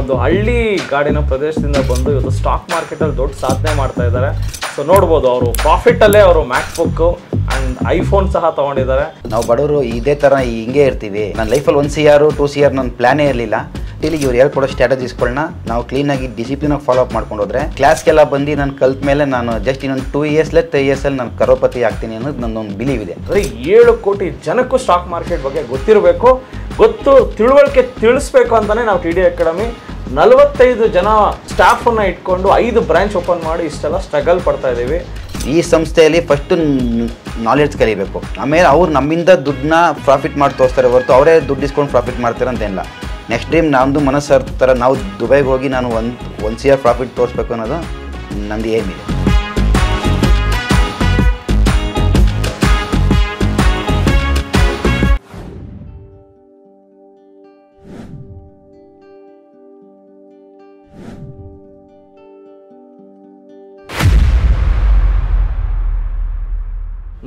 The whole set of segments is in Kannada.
ಒಂದು ಹಳ್ಳಿ ಗಾಡಿನ ಪ್ರದೇಶದಿಂದ ಬಂದು ಇವತ್ತು ಸ್ಟಾಕ್ ಮಾರ್ಕೆಟಲ್ಲಿ ದೊಡ್ಡ ಸಾಧನೆ ಮಾಡ್ತಾ ಇದ್ದಾರೆ ಸೊ ನೋಡ್ಬೋದು ಅವರು ಪ್ರಾಫಿಟಲ್ಲೇ ಅವರು ಮ್ಯಾಕ್ ಬುಕ್ಕು ಆ್ಯಂಡ್ ಐಫೋನ್ ಸಹ ತೊಗೊಂಡಿದ್ದಾರೆ ನಾವು ಬಡವರು ಇದೇ ಥರ ಹಿಂಗೆ ಇರ್ತೀವಿ ನನ್ನ ಲೈಫಲ್ಲಿ one C R two C R ನನ್ನ ಪ್ಲ್ಯಾನೇ ಇರಲಿಲ್ಲ ಒಟ್ಟಿಲಿ ಇವ್ರು ಹೇಳ್ಕೊಡೋ ಸ್ಟ್ರಾಟಜೀಸ್ಗಳನ್ನ ನಾವು ಡಿಸಿಪ್ಲಿನ್ ಆಗಿ ಫಾಲೋ ಅಪ್ ಮಾಡ್ಕೊಂಡು ಹೋದ್ರೆ ಕ್ಲಾಸ್ಗೆಲ್ಲ ಬಂದು ನಾನು ಕಲ್ತ ಮೇಲೆ ನಾನು ಜಸ್ಟ್ ಇನ್ನೊಂದು ಟೂ ಇಯರ್ಸ್ಲೆ ತ್ರೀ ಅಲ್ಲಿ ನಾನು ಕರೋಪತಿ ಆಗ್ತೀನಿ ಅನ್ನೋದು ನನ್ನೊಂದು ಬಿಲೀವ್ ಇದೆ ಅಂದರೆ ಏಳು ಕೋಟಿ ಜನಕ್ಕೂ ಸ್ಟಾಕ್ ಮಾರ್ಕೆಟ್ ಬಗ್ಗೆ ಗೊತ್ತಿರಬೇಕು ಗೊತ್ತು ತಿಳುವಳಿಕೆ ತಿಳಿಸ್ಬೇಕು ಅಂತಲೇ ನಾವು ಟಿ ಡಿ ಅಕಾಡೆಮಿ ನಲವತ್ತೈದು ಜನ ಸ್ಟಾಫನ್ನು ಇಟ್ಕೊಂಡು ಐದು ಬ್ರಾಂಚ್ ಓಪನ್ ಮಾಡಿ ಇಷ್ಟೆಲ್ಲ ಸ್ಟ್ರಗಲ್ ಪಡ್ತಾ ಇದ್ದೀವಿ ಈ ಸಂಸ್ಥೆಯಲ್ಲಿ ಫಸ್ಟ್ ನಾಲೆಡ್ಜ್ ಕಲಿಬೇಕು ಆಮೇಲೆ ಅವ್ರು ನಮ್ಮಿಂದ ದುಡ್ಡನ್ನ ಪ್ರಾಫಿಟ್ ಮಾಡಿ ತೋರಿಸ್ತಾರೆ ಹೊರತು ಅವರೇ ದುಡ್ಡು ಇಸ್ಕೊಂಡು ಪ್ರಾಫಿಟ್ ಮಾಡ್ತಾರೆ ಏನಿಲ್ಲ ನೆಕ್ಸ್ಟ್ ಟೈಮ್ ನಮ್ಮದು ಮನಸ್ಸು ಥರ ನಾವು ದುಬೈಗೆ ಹೋಗಿ ನಾನು ಒಂದು ಒಂದು ಸಿ ಪ್ರಾಫಿಟ್ ತೋರಿಸ್ಬೇಕು ಅನ್ನೋದು ನಂದು ಏನಿದೆ ಇದೆ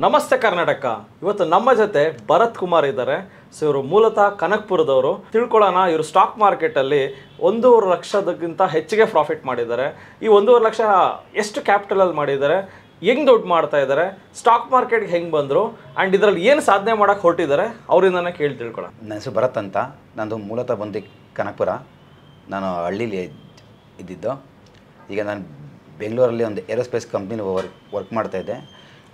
ನಮಸ್ತೆ ಕರ್ನಾಟಕ ಇವತ್ತು ನಮ್ಮ ಜೊತೆ ಭರತ್ ಕುಮಾರ್ ಇದ್ದಾರೆ ಸೊ ಇವರು ಮೂಲತಃ ಕನಕ್ಪುರದವರು ತಿಳ್ಕೊಳ್ಳೋಣ ಇವರು ಸ್ಟಾಕ್ ಮಾರ್ಕೆಟಲ್ಲಿ ಒಂದೂವರೆ ಲಕ್ಷದಕ್ಕಿಂತ ಹೆಚ್ಚಿಗೆ ಪ್ರಾಫಿಟ್ ಮಾಡಿದ್ದಾರೆ ಈ ಒಂದೂವರೆ ಲಕ್ಷ ಎಷ್ಟು ಕ್ಯಾಪಿಟಲಲ್ಲಿ ಮಾಡಿದ್ದಾರೆ ಹೆಂಗೆ ದುಡ್ಡು ಮಾಡ್ತಾ ಇದ್ದಾರೆ ಸ್ಟಾಕ್ ಮಾರ್ಕೆಟ್ಗೆ ಹೆಂಗೆ ಬಂದರು ಆ್ಯಂಡ್ ಇದರಲ್ಲಿ ಏನು ಸಾಧನೆ ಮಾಡೋಕ್ಕೆ ಹೊರಟಿದ್ದಾರೆ ಅವರಿಂದನೇ ಕೇಳಿ ತಿಳ್ಕೊಳ್ಳೋಣ ನನ್ನ ಹೆಸರು ಭರತ್ ಅಂತ ನಂದು ಮೂಲತಃ ಬಂದಿ ಕನಕ್ಪುರ ನಾನು ಹಳ್ಳೀಲಿ ಇದ್ದಿದ್ದು ಈಗ ನಾನು ಬೆಂಗಳೂರಲ್ಲಿ ಒಂದು ಏರೋಸ್ಪೇಸ್ ಕಂಪ್ನಿಲಿ ವರ್ಕ್ ವರ್ಕ್ ಮಾಡ್ತಾಯಿದ್ದೆ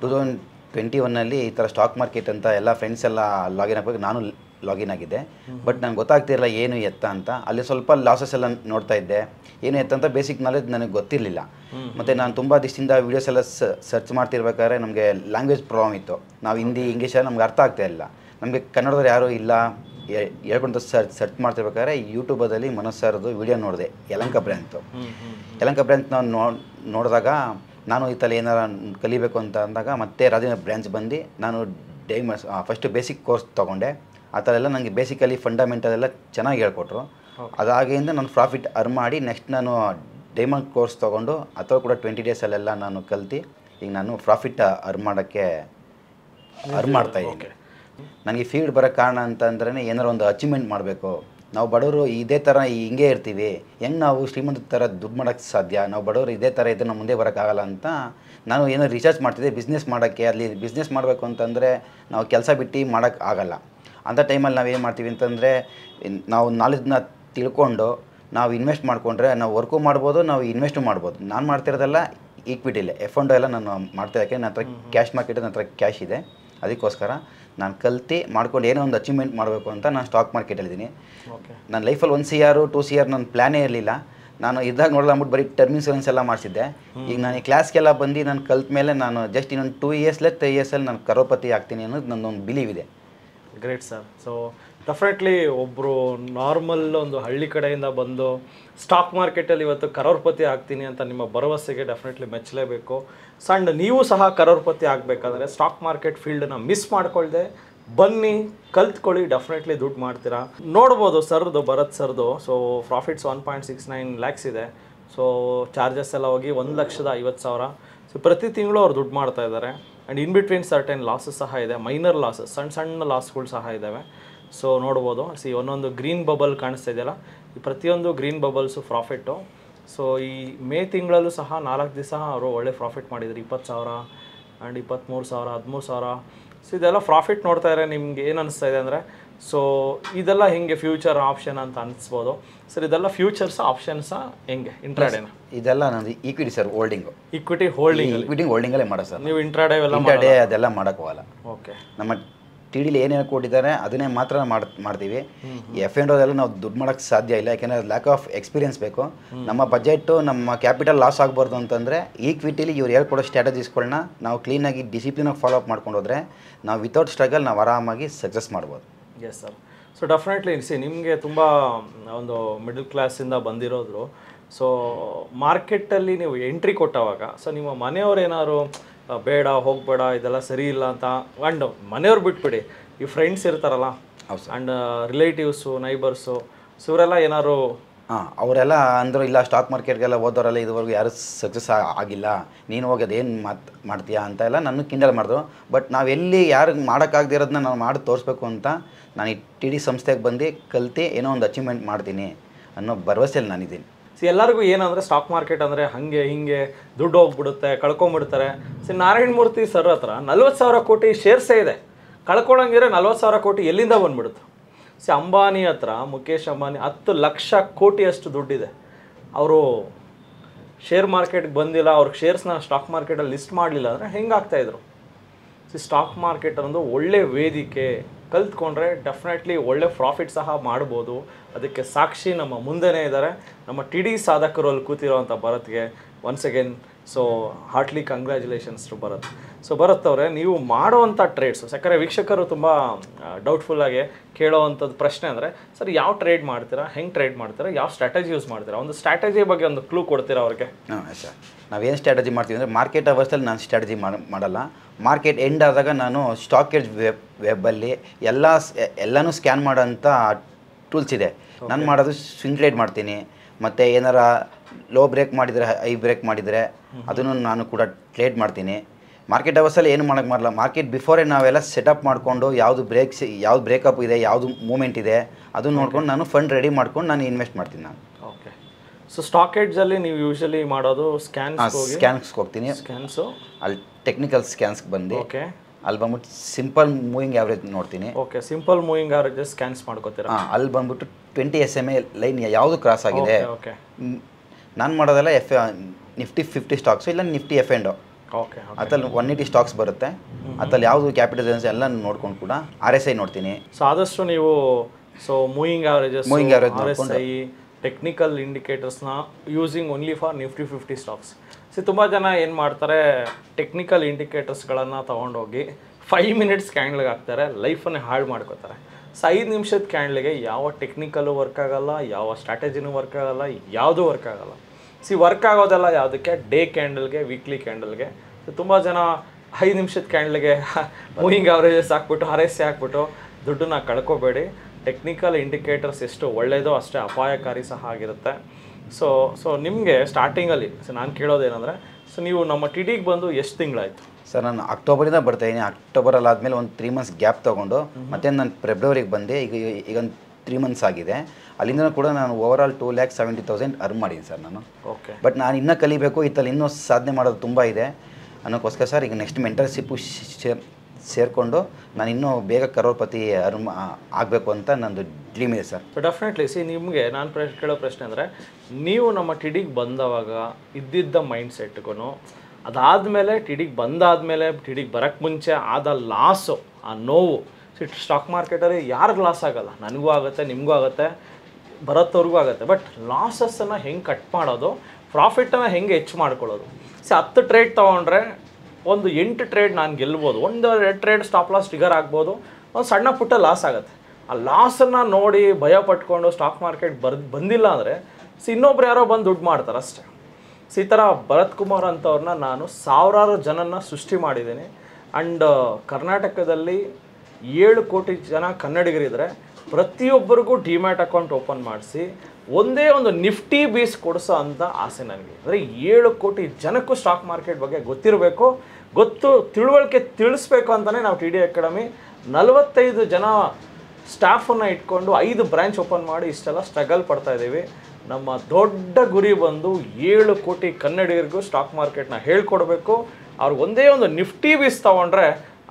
ಟೂ ತೌಸಂಡ್ ಟ್ವೆಂಟಿ ಒನ್ನಲ್ಲಿ ಈ ಥರ ಸ್ಟಾಕ್ ಮಾರ್ಕೆಟ್ ಅಂತ ಎಲ್ಲ ಫ್ರೆಂಡ್ಸ್ ಎಲ್ಲ ಲಾಗಿನ್ ಆಗಬೇಕು ನಾನು ಲಾಗಿನ್ ಆಗಿದ್ದೆ ಬಟ್ ನನಗೆ ಗೊತ್ತಾಗ್ತಿರಲ್ಲ ಏನು ಎತ್ತ ಅಂತ ಅಲ್ಲಿ ಸ್ವಲ್ಪ ಲಾಸಸ್ ಎಲ್ಲ ನೋಡ್ತಾ ಇದ್ದೆ ಏನು ಎತ್ತ ಅಂತ ಬೇಸಿಕ್ ನಾಲೆಜ್ ನನಗೆ ಗೊತ್ತಿರಲಿಲ್ಲ ಮತ್ತು ನಾನು ತುಂಬ ದಿವಸದಿಂದ ವೀಡಿಯೋಸ್ ಎಲ್ಲ ಸರ್ಚ್ ಮಾಡ್ತಿರ್ಬೇಕಾದ್ರೆ ನಮಗೆ ಲ್ಯಾಂಗ್ವೇಜ್ ಪ್ರಾಬ್ಲಮ್ ಇತ್ತು ನಾವು ಹಿಂದಿ ಇಂಗ್ಲೀಷಲ್ಲಿ ನಮ್ಗೆ ಅರ್ಥ ಆಗ್ತಾ ಇಲ್ಲ ನಮಗೆ ಕನ್ನಡದವ್ರು ಯಾರೂ ಇಲ್ಲ ಹೇಳ್ಕೊಂಡು ಸರ್ಚ್ ಸರ್ಚ್ ಮಾಡ್ತಿರ್ಬೇಕಾದ್ರೆ ಯೂಟ್ಯೂಬಲ್ಲಿ ಮನಸ್ಸಾರದು ವೀಡಿಯೋ ವಿಡಿಯೋ ನೋಡಿದೆ ಯಲಂಕ ಬ್ರ್ಯಾಂತು ಯಲಂಕ ಬ್ರ್ಯಾಂತ್ ನಾವು ನೋಡಿದಾಗ ನಾನು ಈ ಥರ ಏನಾರ ಕಲಿಬೇಕು ಅಂತ ಅಂದಾಗ ಮತ್ತೆ ರಾಜೇಂದ್ರ ಬ್ರ್ಯಾಂಚ್ ಬಂದು ನಾನು ಡೈ ಫಸ್ಟ್ ಬೇಸಿಕ್ ಕೋರ್ಸ್ ತೊಗೊಂಡೆ ಆ ಥರ ಎಲ್ಲ ನನಗೆ ಬೇಸಿಕಲಿ ಫಂಡಮೆಂಟಲ್ ಎಲ್ಲ ಚೆನ್ನಾಗಿ ಹೇಳ್ಕೊಟ್ರು ಅದಾಗಿಂದ ನಾನು ಪ್ರಾಫಿಟ್ ಅರ್ನ್ ಮಾಡಿ ನೆಕ್ಸ್ಟ್ ನಾನು ಡೈಮಂಡ್ ಕೋರ್ಸ್ ತೊಗೊಂಡು ಅಥವಾ ಕೂಡ ಟ್ವೆಂಟಿ ಡೇಸಲ್ಲೆಲ್ಲ ನಾನು ಕಲ್ತು ಈಗ ನಾನು ಪ್ರಾಫಿಟ್ ಅರ್ನ್ ಮಾಡೋಕ್ಕೆ ಅರ್ನ್ ಮಾಡ್ತಾಯಿದ್ದೀನಿ ನನಗೆ ಫೀಲ್ಡ್ ಬರೋ ಕಾರಣ ಅಂತಂದ್ರೆ ಏನಾರು ಒಂದು ಅಚೀವ್ಮೆಂಟ್ ಮಾಡಬೇಕು ನಾವು ಬಡವರು ಇದೇ ಥರ ಹಿಂಗೆ ಇರ್ತೀವಿ ಹೆಂಗೆ ನಾವು ಶ್ರೀಮಂತ ಥರ ದುಡ್ಡು ಮಾಡೋಕ್ಕೆ ಸಾಧ್ಯ ನಾವು ಬಡವರು ಇದೇ ಥರ ಇದನ್ನು ಮುಂದೆ ಬರೋಕ್ಕಾಗಲ್ಲ ಅಂತ ನಾನು ಏನೋ ರಿಸರ್ಚ್ ಮಾಡ್ತಿದ್ದೆ ಬಿಸ್ನೆಸ್ ಮಾಡೋಕ್ಕೆ ಅಲ್ಲಿ ಬಿಸ್ನೆಸ್ ಮಾಡಬೇಕು ಅಂತಂದರೆ ನಾವು ಕೆಲಸ ಬಿಟ್ಟು ಮಾಡೋಕ್ಕೆ ಆಗಲ್ಲ ಅಂಥ ಟೈಮಲ್ಲಿ ನಾವು ಏನು ಮಾಡ್ತೀವಿ ಅಂತಂದರೆ ನಾವು ನಾಲೆಜ್ನ ತಿಳ್ಕೊಂಡು ನಾವು ಇನ್ವೆಸ್ಟ್ ಮಾಡಿಕೊಂಡ್ರೆ ನಾವು ವರ್ಕು ಮಾಡ್ಬೋದು ನಾವು ಇನ್ವೆಸ್ಟು ಮಾಡ್ಬೋದು ನಾನು ಮಾಡ್ತಿರೋದೆಲ್ಲ ಇಲ್ಲ ಎಫ್ ಅಂಡ್ ಎಲ್ಲ ನಾನು ಮಾಡ್ತಾ ಯಾಕೆ ನನ್ನ ಹತ್ರ ಕ್ಯಾಶ್ ಮಾರ್ಕೆಟ್ ನನ್ನ ಹತ್ರ ಕ್ಯಾಶ್ ಇದೆ ಅದಕ್ಕೋಸ್ಕರ ನಾನು ಕಲಿತು ಮಾಡ್ಕೊಂಡು ಏನೋ ಒಂದು ಅಚೀವ್ಮೆಂಟ್ ಮಾಡಬೇಕು ಅಂತ ನಾನು ಸ್ಟಾಕ್ ಮಾರ್ಕೆಟಲ್ಲಿದ್ದೀನಿ ನನ್ನ ಲೈಫಲ್ಲಿ one C R two C R ನನ್ನ ಪ್ಲ್ಯಾನೇ ಇರಲಿಲ್ಲ ನಾನು ಇದ್ದಾಗ ನೋಡಲ್ಲ ಬರೀ ಟರ್ಮ್ ಇನ್ಸೂರೆನ್ಸ್ ಎಲ್ಲ ಮಾಡಿಸಿದ್ದೆ ಈಗ ನಾನು ಈ ಕ್ಲಾಸ್ಗೆಲ್ಲ ಬಂದು ನಾನು ಕಲ್ತ ಮೇಲೆ ನಾನು ಜಸ್ಟ್ ಇನ್ನೊಂದು ಟೂ ಇಯರ್ಸ್ಲೇ ತ್ರೀ ಇಯರ್ಸಲ್ಲಿ ನಾನು ಕರೋಪತಿ ಆಗ್ತೀನಿ ಅನ್ನೋದು ನನ್ನೊಂದು ಬಿಲೀವ್ ಇದೆ ಗ್ರೇಟ್ ಸರ್ ಸೊ ಡೆಫಿನೆಟ್ಲಿ ಒಬ್ಬರು ನಾರ್ಮಲ್ ಒಂದು ಹಳ್ಳಿ ಕಡೆಯಿಂದ ಬಂದು ಸ್ಟಾಕ್ ಮಾರ್ಕೆಟಲ್ಲಿ ಇವತ್ತು ಕರೋರ್ಪತಿ ಆಗ್ತೀನಿ ಅಂತ ನಿಮ್ಮ ಭರವಸೆಗೆ ಡೆಫಿನೆಟ್ಲಿ ಮೆಚ್ಚಲೇಬೇಕು ಸಣ್ಣ ನೀವು ಸಹ ಕರೋರ್ಪತಿ ಆಗಬೇಕಾದ್ರೆ ಸ್ಟಾಕ್ ಮಾರ್ಕೆಟ್ ಫೀಲ್ಡನ್ನ ಮಿಸ್ ಮಾಡಿಕೊಳ್ಳದೆ ಬನ್ನಿ ಕಲ್ತ್ಕೊಳ್ಳಿ ಡೆಫಿನೆಟ್ಲಿ ದುಡ್ಡು ಮಾಡ್ತೀರಾ ನೋಡ್ಬೋದು ಸರ್ದು ಭರತ್ ಸರ್ದು so profits one point six nine lakhs ಇದೆ ಸೊ ಚಾರ್ಜಸ್ ಎಲ್ಲ ಹೋಗಿ ಒಂದು ಲಕ್ಷದ ಐವತ್ತು ಸಾವಿರ ಸೊ ಪ್ರತಿ ತಿಂಗಳು ಅವ್ರು ದುಡ್ಡು ಮಾಡ್ತಾ ಇದ್ದಾರೆ and in between certain losses ಸಹ ಇದೆ ಮೈನರ್ ಲಾಸಸ್ ಸಣ್ಣ ಸಣ್ಣ ಲಾಸ್ಗಳು ಸಹ ಇದ್ದಾವೆ ಸೊ ನೋಡ್ಬೋದು ಸಿ ಒಂದೊಂದು ಗ್ರೀನ್ ಬಬಲ್ ಕಾಣಿಸ್ತಾ ಇದೆಯಲ್ಲ ಈ ಪ್ರತಿಯೊಂದು ಗ್ರೀನ್ ಬಬಲ್ಸು ಪ್ರಾಫಿಟ್ಟು ಸೊ ಈ ಮೇ ತಿಂಗಳಲ್ಲೂ ಸಹ ನಾಲ್ಕು ದಿವಸ ಅವರು ಒಳ್ಳೆ ಪ್ರಾಫಿಟ್ ಮಾಡಿದರು ಇಪ್ಪತ್ತು ಸಾವಿರ ಆ್ಯಂಡ್ ಇಪ್ಪತ್ತ್ಮೂರು ಸಾವಿರ ಹದಿಮೂರು ಸಾವಿರ ಸೊ ಇದೆಲ್ಲ ಪ್ರಾಫಿಟ್ ನೋಡ್ತಾ ಇದ್ರೆ ನಿಮ್ಗೆ ಏನು ಅನಿಸ್ತಾ ಇದೆ ಅಂದರೆ ಸೊ ಇದೆಲ್ಲ ಹೆಂಗೆ ಫ್ಯೂಚರ್ ಆಪ್ಷನ್ ಅಂತ ಅನಿಸ್ಬೋದು ಸರ್ ಇದೆಲ್ಲ ಫ್ಯೂಚರ್ಸ್ ಆಪ್ಷನ್ಸ ಹೆಂಗೆ ಇಂಟ್ರಾಡೇನ ಇದೆಲ್ಲ ನಂದು equity sir holding equity holding equity ಹೋಲ್ಡಿಂಗಲ್ಲೇ ಮಾಡೋ ಸರ್ ನೀವು ಇಂಟ್ರಾಡೇ ಎಲ್ಲ ಡೇ ಅದೆಲ್ಲ ಓಕೆ ನಮ್ಮ ಟಿ ಡಿಲಿ ಏನೇನು ಕೊಟ್ಟಿದ್ದಾರೆ ಅದನ್ನೇ ಮಾತ್ರ ಮಾಡ್ ಮಾಡ್ತೀವಿ ಎಫ್ ಎನ್ ಓದೆಲ್ಲ ನಾವು ದುಡ್ಡು ಮಾಡೋಕ್ಕೆ ಸಾಧ್ಯ ಇಲ್ಲ ಯಾಕೆಂದರೆ ಲ್ಯಾಕ್ ಆಫ್ ಎಕ್ಸ್ಪೀರಿಯನ್ಸ್ ಬೇಕು ನಮ್ಮ ಬಜೆಟ್ಟು ನಮ್ಮ ಕ್ಯಾಪಿಟಲ್ ಲಾಸ್ ಆಗಬಾರ್ದು ಅಂತಂದರೆ ಈಕ್ವಿಟಿಲಿ ಇವ್ರು ಹೇಳ್ಕೊಡೋ ಸ್ಟ್ರಾಟಜೀಸ್ಗಳನ್ನ ನಾವು ಕ್ಲೀನಾಗಿ ಡಿಸಿಪ್ಲಿನಾಗಿ ಫಾಲೋ ಅಪ್ ಮಾಡ್ಕೊಂಡು ಹೋದರೆ ನಾವು ವಿತೌಟ್ ಸ್ಟ್ರಗಲ್ ನಾವು ಆರಾಮಾಗಿ ಸಕ್ಸಸ್ ಮಾಡ್ಬೋದು yes sir so definitely see ನಿಮಗೆ ತುಂಬ ಒಂದು ಮಿಡಲ್ ಕ್ಲಾಸಿಂದ ಬಂದಿರೋದ್ರು ಸೊ ಮಾರ್ಕೆಟಲ್ಲಿ ನೀವು ಎಂಟ್ರಿ ಕೊಟ್ಟವಾಗ ಸೊ ನಿಮ್ಮ ಮನೆಯವ್ರು ಏನಾದ್ರು ಬೇಡ ಹೋಗಬೇಡ ಇದೆಲ್ಲ ಸರಿ ಇಲ್ಲ ಅಂತ ಆ್ಯಂಡ್ ಮನೆಯವ್ರು ಬಿಟ್ಬಿಡಿ ಈ ಫ್ರೆಂಡ್ಸ್ ಇರ್ತಾರಲ್ಲ ಆ್ಯಂಡ್ ರಿಲೇಟಿವ್ಸು ನೈಬರ್ಸು ಸೊ ಇವರೆಲ್ಲ ಏನಾದ್ರು ಹಾಂ ಅವರೆಲ್ಲ ಅಂದರು ಇಲ್ಲ ಸ್ಟಾಕ್ ಮಾರ್ಕೆಟ್ಗೆಲ್ಲ ಓದೋರೆಲ್ಲ ಇದುವರೆಗೂ ಯಾರು ಸಕ್ಸಸ್ ಆಗಿಲ್ಲ ನೀನು ಹೋಗಿ ಏನು ಮಾತು ಮಾಡ್ತೀಯಾ ಅಂತ ಎಲ್ಲ ನನ್ನ ಕಿಂಡಲ್ ಮಾಡಿದ್ರು ಬಟ್ ನಾವೆಲ್ಲಿ ಯಾರು ಮಾಡೋಕ್ಕಾಗದಿರೋದನ್ನ ನಾನು ಮಾಡಿ ತೋರಿಸ್ಬೇಕು ಅಂತ ನಾನು ಈ ಟಿ ಡಿ ಸಂಸ್ಥೆಗೆ ಬಂದು ಕಲ್ತಿ ಏನೋ ಒಂದು ಅಚೀವ್ಮೆಂಟ್ ಮಾಡ್ತೀನಿ ಅನ್ನೋ ಭರವಸೆಯಲ್ಲಿ ನಾನಿದ್ದೀನಿ ಸೊ ಎಲ್ಲರಿಗೂ ಏನಂದರೆ ಸ್ಟಾಕ್ ಮಾರ್ಕೆಟ್ ಅಂದರೆ ಹಾಗೆ ಹೀಗೆ ದುಡ್ಡು ಹೋಗ್ಬಿಡುತ್ತೆ ಕಳ್ಕೊಂಬಿಡ್ತಾರೆ ಸೊ ನಾರಾಯಣ ಮೂರ್ತಿ ಸರ್ ಹತ್ರ ನಲ್ವತ್ತು ಸಾವಿರ ಕೋಟಿ ಶೇರ್ಸೇ ಇದೆ ಕಳ್ಕೊಳಂಗಿದ್ರೆ ನಲ್ವತ್ತು ಸಾವಿರ ಕೋಟಿ ಎಲ್ಲಿಂದ ಬಂದ್ಬಿಡುತ್ತೆ ಸೊ ಅಂಬಾನಿ ಹತ್ರ ಮುಖೇಶ್ ಅಂಬಾನಿ ಹತ್ತು ಲಕ್ಷ ಕೋಟಿಯಷ್ಟು ದುಡ್ಡಿದೆ ಅವರು ಶೇರ್ ಮಾರ್ಕೆಟ್ಗೆ ಬಂದಿಲ್ಲ ಅವ್ರ ಶೇರ್ಸ್ನ ಸ್ಟಾಕ್ ಮಾರ್ಕೆಟಲ್ಲಿ ಲಿಸ್ಟ್ ಮಾಡಲಿಲ್ಲ ಅಂದರೆ ಆಗ್ತಾಯಿದ್ರು ಸೊ ಸ್ಟಾಕ್ ಮಾರ್ಕೆಟ್ ಅನ್ನೋದು ಒಳ್ಳೆಯ ವೇದಿಕೆ ಕಲ್ತ್ಕೊಂಡ್ರೆ ಡೆಫಿನೆಟ್ಲಿ ಒಳ್ಳೆ ಪ್ರಾಫಿಟ್ ಸಹ ಮಾಡ್ಬೋದು ಅದಕ್ಕೆ ಸಾಕ್ಷಿ ನಮ್ಮ ಮುಂದೆನೇ ಇದ್ದಾರೆ ನಮ್ಮ ಟಿ ಡಿ ಸಾಧಕರಲ್ಲಿ ಕೂತಿರೋವಂಥ ಭರತ್ಗೆ once again so heartily congratulations to Bharat so Bharat ಅವರೆ ನೀವು ಮಾಡುವಂಥ ಟ್ರೇಡ್ಸು ಯಾಕಂದರೆ ವೀಕ್ಷಕರು ತುಂಬ ಡೌಟ್ಫುಲ್ಲಾಗಿ ಕೇಳೋವಂಥದ್ದು ಪ್ರಶ್ನೆ ಅಂದರೆ ಸರ್ ಯಾವ ಟ್ರೇಡ್ ಮಾಡ್ತೀರಾ ಹೆಂಗೆ ಟ್ರೇಡ್ ಮಾಡ್ತೀರಾ ಯಾವ ಸ್ಟ್ರಾಟಜಿ ಯೂಸ್ ಮಾಡ್ತೀರಾ ಒಂದು ಸ್ಟ್ರಾಟಜಿ ಬಗ್ಗೆ ಒಂದು ಕ್ಲೂ ಕೊಡ್ತೀರಾ ಅವ್ರಿಗೆ ಹಾಂ ಸರ್ ನಾವೇನು ಸ್ಟ್ರಾಟಜಿ ಮಾಡ್ತೀವಿ ಅಂದರೆ ಮಾರ್ಕೆಟ್ ಅವಸ್ಥೆಯಲ್ಲಿ ನಾನು ಸ್ಟ್ರಾಟಜಿ ಮಾಡಲ್ಲ ಮಾರ್ಕೆಟ್ ಎಂಡ್ ಆದಾಗ ನಾನು ಸ್ಟಾಕೇಜ್ ವೆಬ್ ವೆಬ್ಬಲ್ಲಿ ಎಲ್ಲ ಎಲ್ಲನೂ ಸ್ಕ್ಯಾನ್ ಮಾಡೋಂಥ ಟೂಲ್ಸ್ ಇದೆ ನಾನು ಮಾಡೋದು ಸ್ವಿಂಗ್ ಟ್ರೇಡ್ ಮಾಡ್ತೀನಿ ಮತ್ತು ಏನಾರ ಲೋ ಬ್ರೇಕ್ ಮಾಡಿದರೆ ಹೈ ಬ್ರೇಕ್ ಮಾಡಿದರೆ ಅದನ್ನು ನಾನು ಕೂಡ ಟ್ರೇಡ್ ಮಾಡ್ತೀನಿ ಮಾರ್ಕೆಟ್ ಅವರ್ಸಲ್ಲಿ ಏನು ಮಾಡೋಕ್ಕೆ ಮಾಡಲ್ಲ ಮಾರ್ಕೆಟ್ ಬಿಫೋರೇ ನಾವೆಲ್ಲ ಸೆಟಪ್ ಮಾಡಿಕೊಂಡು ಯಾವುದು ಬ್ರೇಕ್ಸ್ ಯಾವ್ದು ಬ್ರೇಕಪ್ ಇದೆ ಯಾವುದು ಮೂಮೆಂಟ್ ಇದೆ ಅದು ನೋಡ್ಕೊಂಡು ನಾನು ಫಂಡ್ ರೆಡಿ ಮಾಡ್ಕೊಂಡು ನಾನು ಇನ್ವೆಸ್ಟ್ ಮಾಡ್ತೀನಿ ನಾನು ಸೊ ಸ್ಟಾಕೇಡ್ಸ್ ಅಲ್ಲಿ ನೀವು ಯೂಶಲಿ ಮಾಡೋದು ಸ್ಕ್ಯಾನ್ಸ್ ಸ್ಕ್ಯಾನ್ಸ್ಗೆ ಹೋಗ್ತೀನಿ ಸ್ಕ್ಯಾನ್ಸ್ ಅಲ್ಲಿ ಟೆಕ್ನಿಕಲ್ ಸ್ಕ್ಯಾನ್ಸ್ಗೆ ಬಂದು ಓಕೆ ಅಲ್ಲಿ ಬಂದ್ಬಿಟ್ಟು ಸಿಂಪಲ್ ಮೂವಿಂಗ್ ಆವರೇಜ್ ನೋಡ್ತೀನಿ okay simple moving average scans ಮಾಡ್ಕೋತೀರಾ ಹಾಂ ಅಲ್ಲಿ ಬಂದ್ಬಿಟ್ಟು twenty S M A line ಯಾವುದು ಕ್ರಾಸ್ ಆಗಿದೆ ಓಕೆ ನಾನು ಮಾಡೋದೆಲ್ಲ ಎಫ್ ನಿಫ್ಟಿ ಫಿಫ್ಟಿ ಸ್ಟಾಕ್ಸ್ ಇಲ್ಲ ನಿಫ್ಟಿ ಎಫ್ ಎಂಡ್ ಓಕೆ ಅದಲ್ಲಿ ಒನ್ ಏಯ್ಟಿ ಸ್ಟಾಕ್ಸ್ ಬರುತ್ತೆ ಅದಲ್ಲಿ ಯಾವುದು ಕ್ಯಾಪಿಟಲೈಸೇಷನ್ ಎಲ್ಲ ನೋಡ್ಕೊಂಡು ಕೂಡ ಆರ್ ಎಸ್ ಐ ನೋಡ್ತೀನಿ ಸೊ ಆದಷ್ಟು ನೀವು so moving averages moving average ನೋಡ್ಕೊಂಡು ಟೆಕ್ನಿಕಲ್ ಇಂಡಿಕೇಟರ್ಸ್ನ using only for Nifty fifty stocks so ತುಂಬ ಜನ ಏನು ಮಾಡ್ತಾರೆ ಟೆಕ್ನಿಕಲ್ ಇಂಡಿಕೇಟರ್ಸ್ಗಳನ್ನು ತೊಗೊಂಡೋಗಿ ಫೈವ್ ಮಿನಿಟ್ಸ್ ಕ್ಯಾಂಡ್ಲ್ಗೆ ಹಾಕ್ತಾರೆ ಲೈಫನ್ನೇ ಹಾಳು ಮಾಡ್ಕೋತಾರೆ ಸೊ ಐದು ನಿಮಿಷದ ಕ್ಯಾಂಡ್ಲಿಗೆ ಯಾವ ಟೆಕ್ನಿಕಲ್ಲು ವರ್ಕ್ ಆಗೋಲ್ಲ ಯಾವ ಸ್ಟ್ರಾಟಜಿನೂ ವರ್ಕ್ ಆಗೋಲ್ಲ ಯಾವುದೂ ವರ್ಕ್ ಆಗೋಲ್ಲ ಸಿ ವರ್ಕ್ ಆಗೋದೆಲ್ಲ ಯಾವುದಕ್ಕೆ ಡೇ ಕ್ಯಾಂಡಲ್ಗೆ ವೀಕ್ಲಿ ಕ್ಯಾಂಡಲ್ಗೆ ಸೊ ತುಂಬ ಜನ ಐದು ನಿಮಿಷದ ಕ್ಯಾಂಡ್ಲಿಗೆ ಮೂವಿಂಗ್ ಅವರೇಜಸ್ ಹಾಕ್ಬಿಟ್ಟು ಹರಸೆ ಹಾಕ್ಬಿಟ್ಟು ದುಡ್ಡನ್ನ ಕಳ್ಕೊಬೇಡಿ ಟೆಕ್ನಿಕಲ್ ಇಂಡಿಕೇಟರ್ಸ್ ಎಷ್ಟು ಒಳ್ಳೆಯದೋ ಅಷ್ಟೇ ಅಪಾಯಕಾರಿ ಸಹ ಆಗಿರುತ್ತೆ ಸೊ ಸೊ ನಿಮಗೆ ಸ್ಟಾರ್ಟಿಂಗಲ್ಲಿ ಸೊ ನಾನು ಕೇಳೋದೇನಂದರೆ ಸೊ ನೀವು ನಮ್ಮ ಟಿ ಡಿಗೆ ಬಂದು ಎಷ್ಟು ತಿಂಗಳಾಯಿತು ಸರ್ ನಾನು ಅಕ್ಟೋಬರಿಂದ ಬರ್ತಾಯಿದ್ದೀನಿ ಅಕ್ಟೋಬರಲ್ಲಿ ಆದಮೇಲೆ ಒಂದು ತ್ರೀ ಮಂತ್ಸ್ ಗ್ಯಾಪ್ ತೊಗೊಂಡು ಮತ್ತೆ ನಾನು ಫೆಬ್ರವರಿಗೆ ಬಂದೆ ಈಗ ಈಗ ಒಂದು ತ್ರೀ ಮಂತ್ಸ್ ಆಗಿದೆ ಅಲ್ಲಿಂದ ಕೂಡ ನಾನು over all two lakh seventy thousand earn ಮಾಡಿದ್ದೀನಿ ಸರ್ ನಾನು ಓಕೆ ಬಟ್ ನಾನು ಇನ್ನೂ ಕಲಿಬೇಕು ಇತ್ತಲ್ಲಿ ಇನ್ನೂ ಸಾಧನೆ ಮಾಡೋದು ತುಂಬ ಇದೆ ಅನ್ನೋಕ್ಕೋಸ್ಕರ ಸರ್ ಈಗ ನೆಕ್ಸ್ಟ್ ಮೆಂಟರ್ಶಿಪ್ಪು ಸೇರಿಕೊಂಡು ನಾನು ಇನ್ನೂ ಬೇಗ ಕರೋಪತಿ ಅನುಮ ಆಗಬೇಕು ಅಂತ ನಂದು ಡ್ರೀಮ್ ಇದೆ ಸರ್ ಡೆಫಿನೆಟ್ಲಿ ಸಿ ನಿಮಗೆ ನಾನು ಪ್ರಶ್ನೆ ಕೇಳೋ ಪ್ರಶ್ನೆ ಅಂದರೆ ನೀವು ನಮ್ಮ ಟಿಡಿಗೆ ಬಂದವಾಗ ಇದ್ದಿದ್ದ ಮೈಂಡ್ ಸೆಟ್ಗೂ ಅದಾದಮೇಲೆ ಟಿಡಿಗೆ ಬಂದಾದಮೇಲೆ ಟಿಡಿಗೆ ಬರೋಕ್ಕೆ ಮುಂಚೆ ಆದ ಲಾಸು ಆ ನೋವು ಸ್ಟಾಕ್ ಮಾರ್ಕೆಟಲ್ಲಿ ಯಾರಿಗೂ ಲಾಸ್ ಆಗೋಲ್ಲ ನನಗೂ ಆಗುತ್ತೆ ನಿಮಗೂ ಆಗುತ್ತೆ ಬರೋತ್ತವ್ರಿಗೂ ಆಗುತ್ತೆ ಬಟ್ ಲಾಸಸ್ಸನ್ನು ಹೆಂಗೆ ಕಟ್ ಮಾಡೋದು ಪ್ರಾಫಿಟನ್ನು ಹೆಂಗೆ ಹೆಚ್ಚು ಮಾಡ್ಕೊಳ್ಳೋದು ಸೊ ಹತ್ತು ಟ್ರೇಡ್ ತೊಗೊಂಡ್ರೆ ಒಂದು ಎಂಟು ಟ್ರೇಡ್ ನಾನು ಗೆಲ್ಬೋದು ಒಂದು ಎರಡು ಟ್ರೇಡ್ ಸ್ಟಾಪ್ ಲಾಸ್ ಟ್ರಿಗರ್ ಆಗ್ಬೋದು ಒಂದು ಸಣ್ಣ ಪುಟ್ಟ ಲಾಸ್ ಆಗುತ್ತೆ ಆ ಲಾಸನ್ನು ನೋಡಿ ಭಯ ಪಟ್ಕೊಂಡು ಸ್ಟಾಕ್ ಮಾರ್ಕೆಟ್ ಬರ್ ಬಂದಿಲ್ಲ ಅಂದರೆ ಸಿ ಇನ್ನೊಬ್ರು ಯಾರೋ ಬಂದು ದುಡ್ಡು ಮಾಡ್ತಾರೆ ಅಷ್ಟೇ ಸಿ ಈ ಥರ ಭರತ್ ಕುಮಾರ್ ಅಂಥವ್ರನ್ನ ನಾನು ಸಾವಿರಾರು ಜನನ ಸೃಷ್ಟಿ ಮಾಡಿದ್ದೀನಿ ಆ್ಯಂಡ್ ಕರ್ನಾಟಕದಲ್ಲಿ ಏಳು ಕೋಟಿ ಜನ ಕನ್ನಡಿಗರಿದ್ದರೆ ಪ್ರತಿಯೊಬ್ಬರಿಗೂ ಡಿಮ್ಯಾಟ್ ಅಕೌಂಟ್ ಓಪನ್ ಮಾಡಿಸಿ ಒಂದೇ ಒಂದು ನಿಫ್ಟಿ ಬೀಸ್ ಕೊಡಿಸೋ ಅಂತ ಆಸೆ ನನಗೆ ಅಂದರೆ ಏಳು ಕೋಟಿ ಜನಕ್ಕೂ ಸ್ಟಾಕ್ ಮಾರ್ಕೆಟ್ ಬಗ್ಗೆ ಗೊತ್ತಿರಬೇಕು ಗೊತ್ತು ತಿಳುವಳಿಕೆ ತಿಳಿಸ್ಬೇಕು ಅಂತಲೇ ನಾವು ಟಿ ಡಿ ಅಕಾಡೆಮಿ ನಲವತ್ತೈದು ಜನ ಸ್ಟಾಫನ್ನು ಇಟ್ಕೊಂಡು ಐದು ಬ್ರ್ಯಾಂಚ್ ಓಪನ್ ಮಾಡಿ ಇಷ್ಟೆಲ್ಲ ಸ್ಟ್ರಗಲ್ ಪಡ್ತಾ ಇದ್ದೀವಿ ನಮ್ಮ ದೊಡ್ಡ ಗುರಿ ಬಂದು ಏಳು ಕೋಟಿ ಕನ್ನಡಿಗರಿಗೂ ಸ್ಟಾಕ್ ಮಾರ್ಕೆಟ್ನ ಹೇಳ್ಕೊಡ್ಬೇಕು ಅವ್ರು ಒಂದೇ ಒಂದು ನಿಫ್ಟಿ ಬೀಸ್ ತೊಗೊಂಡ್ರೆ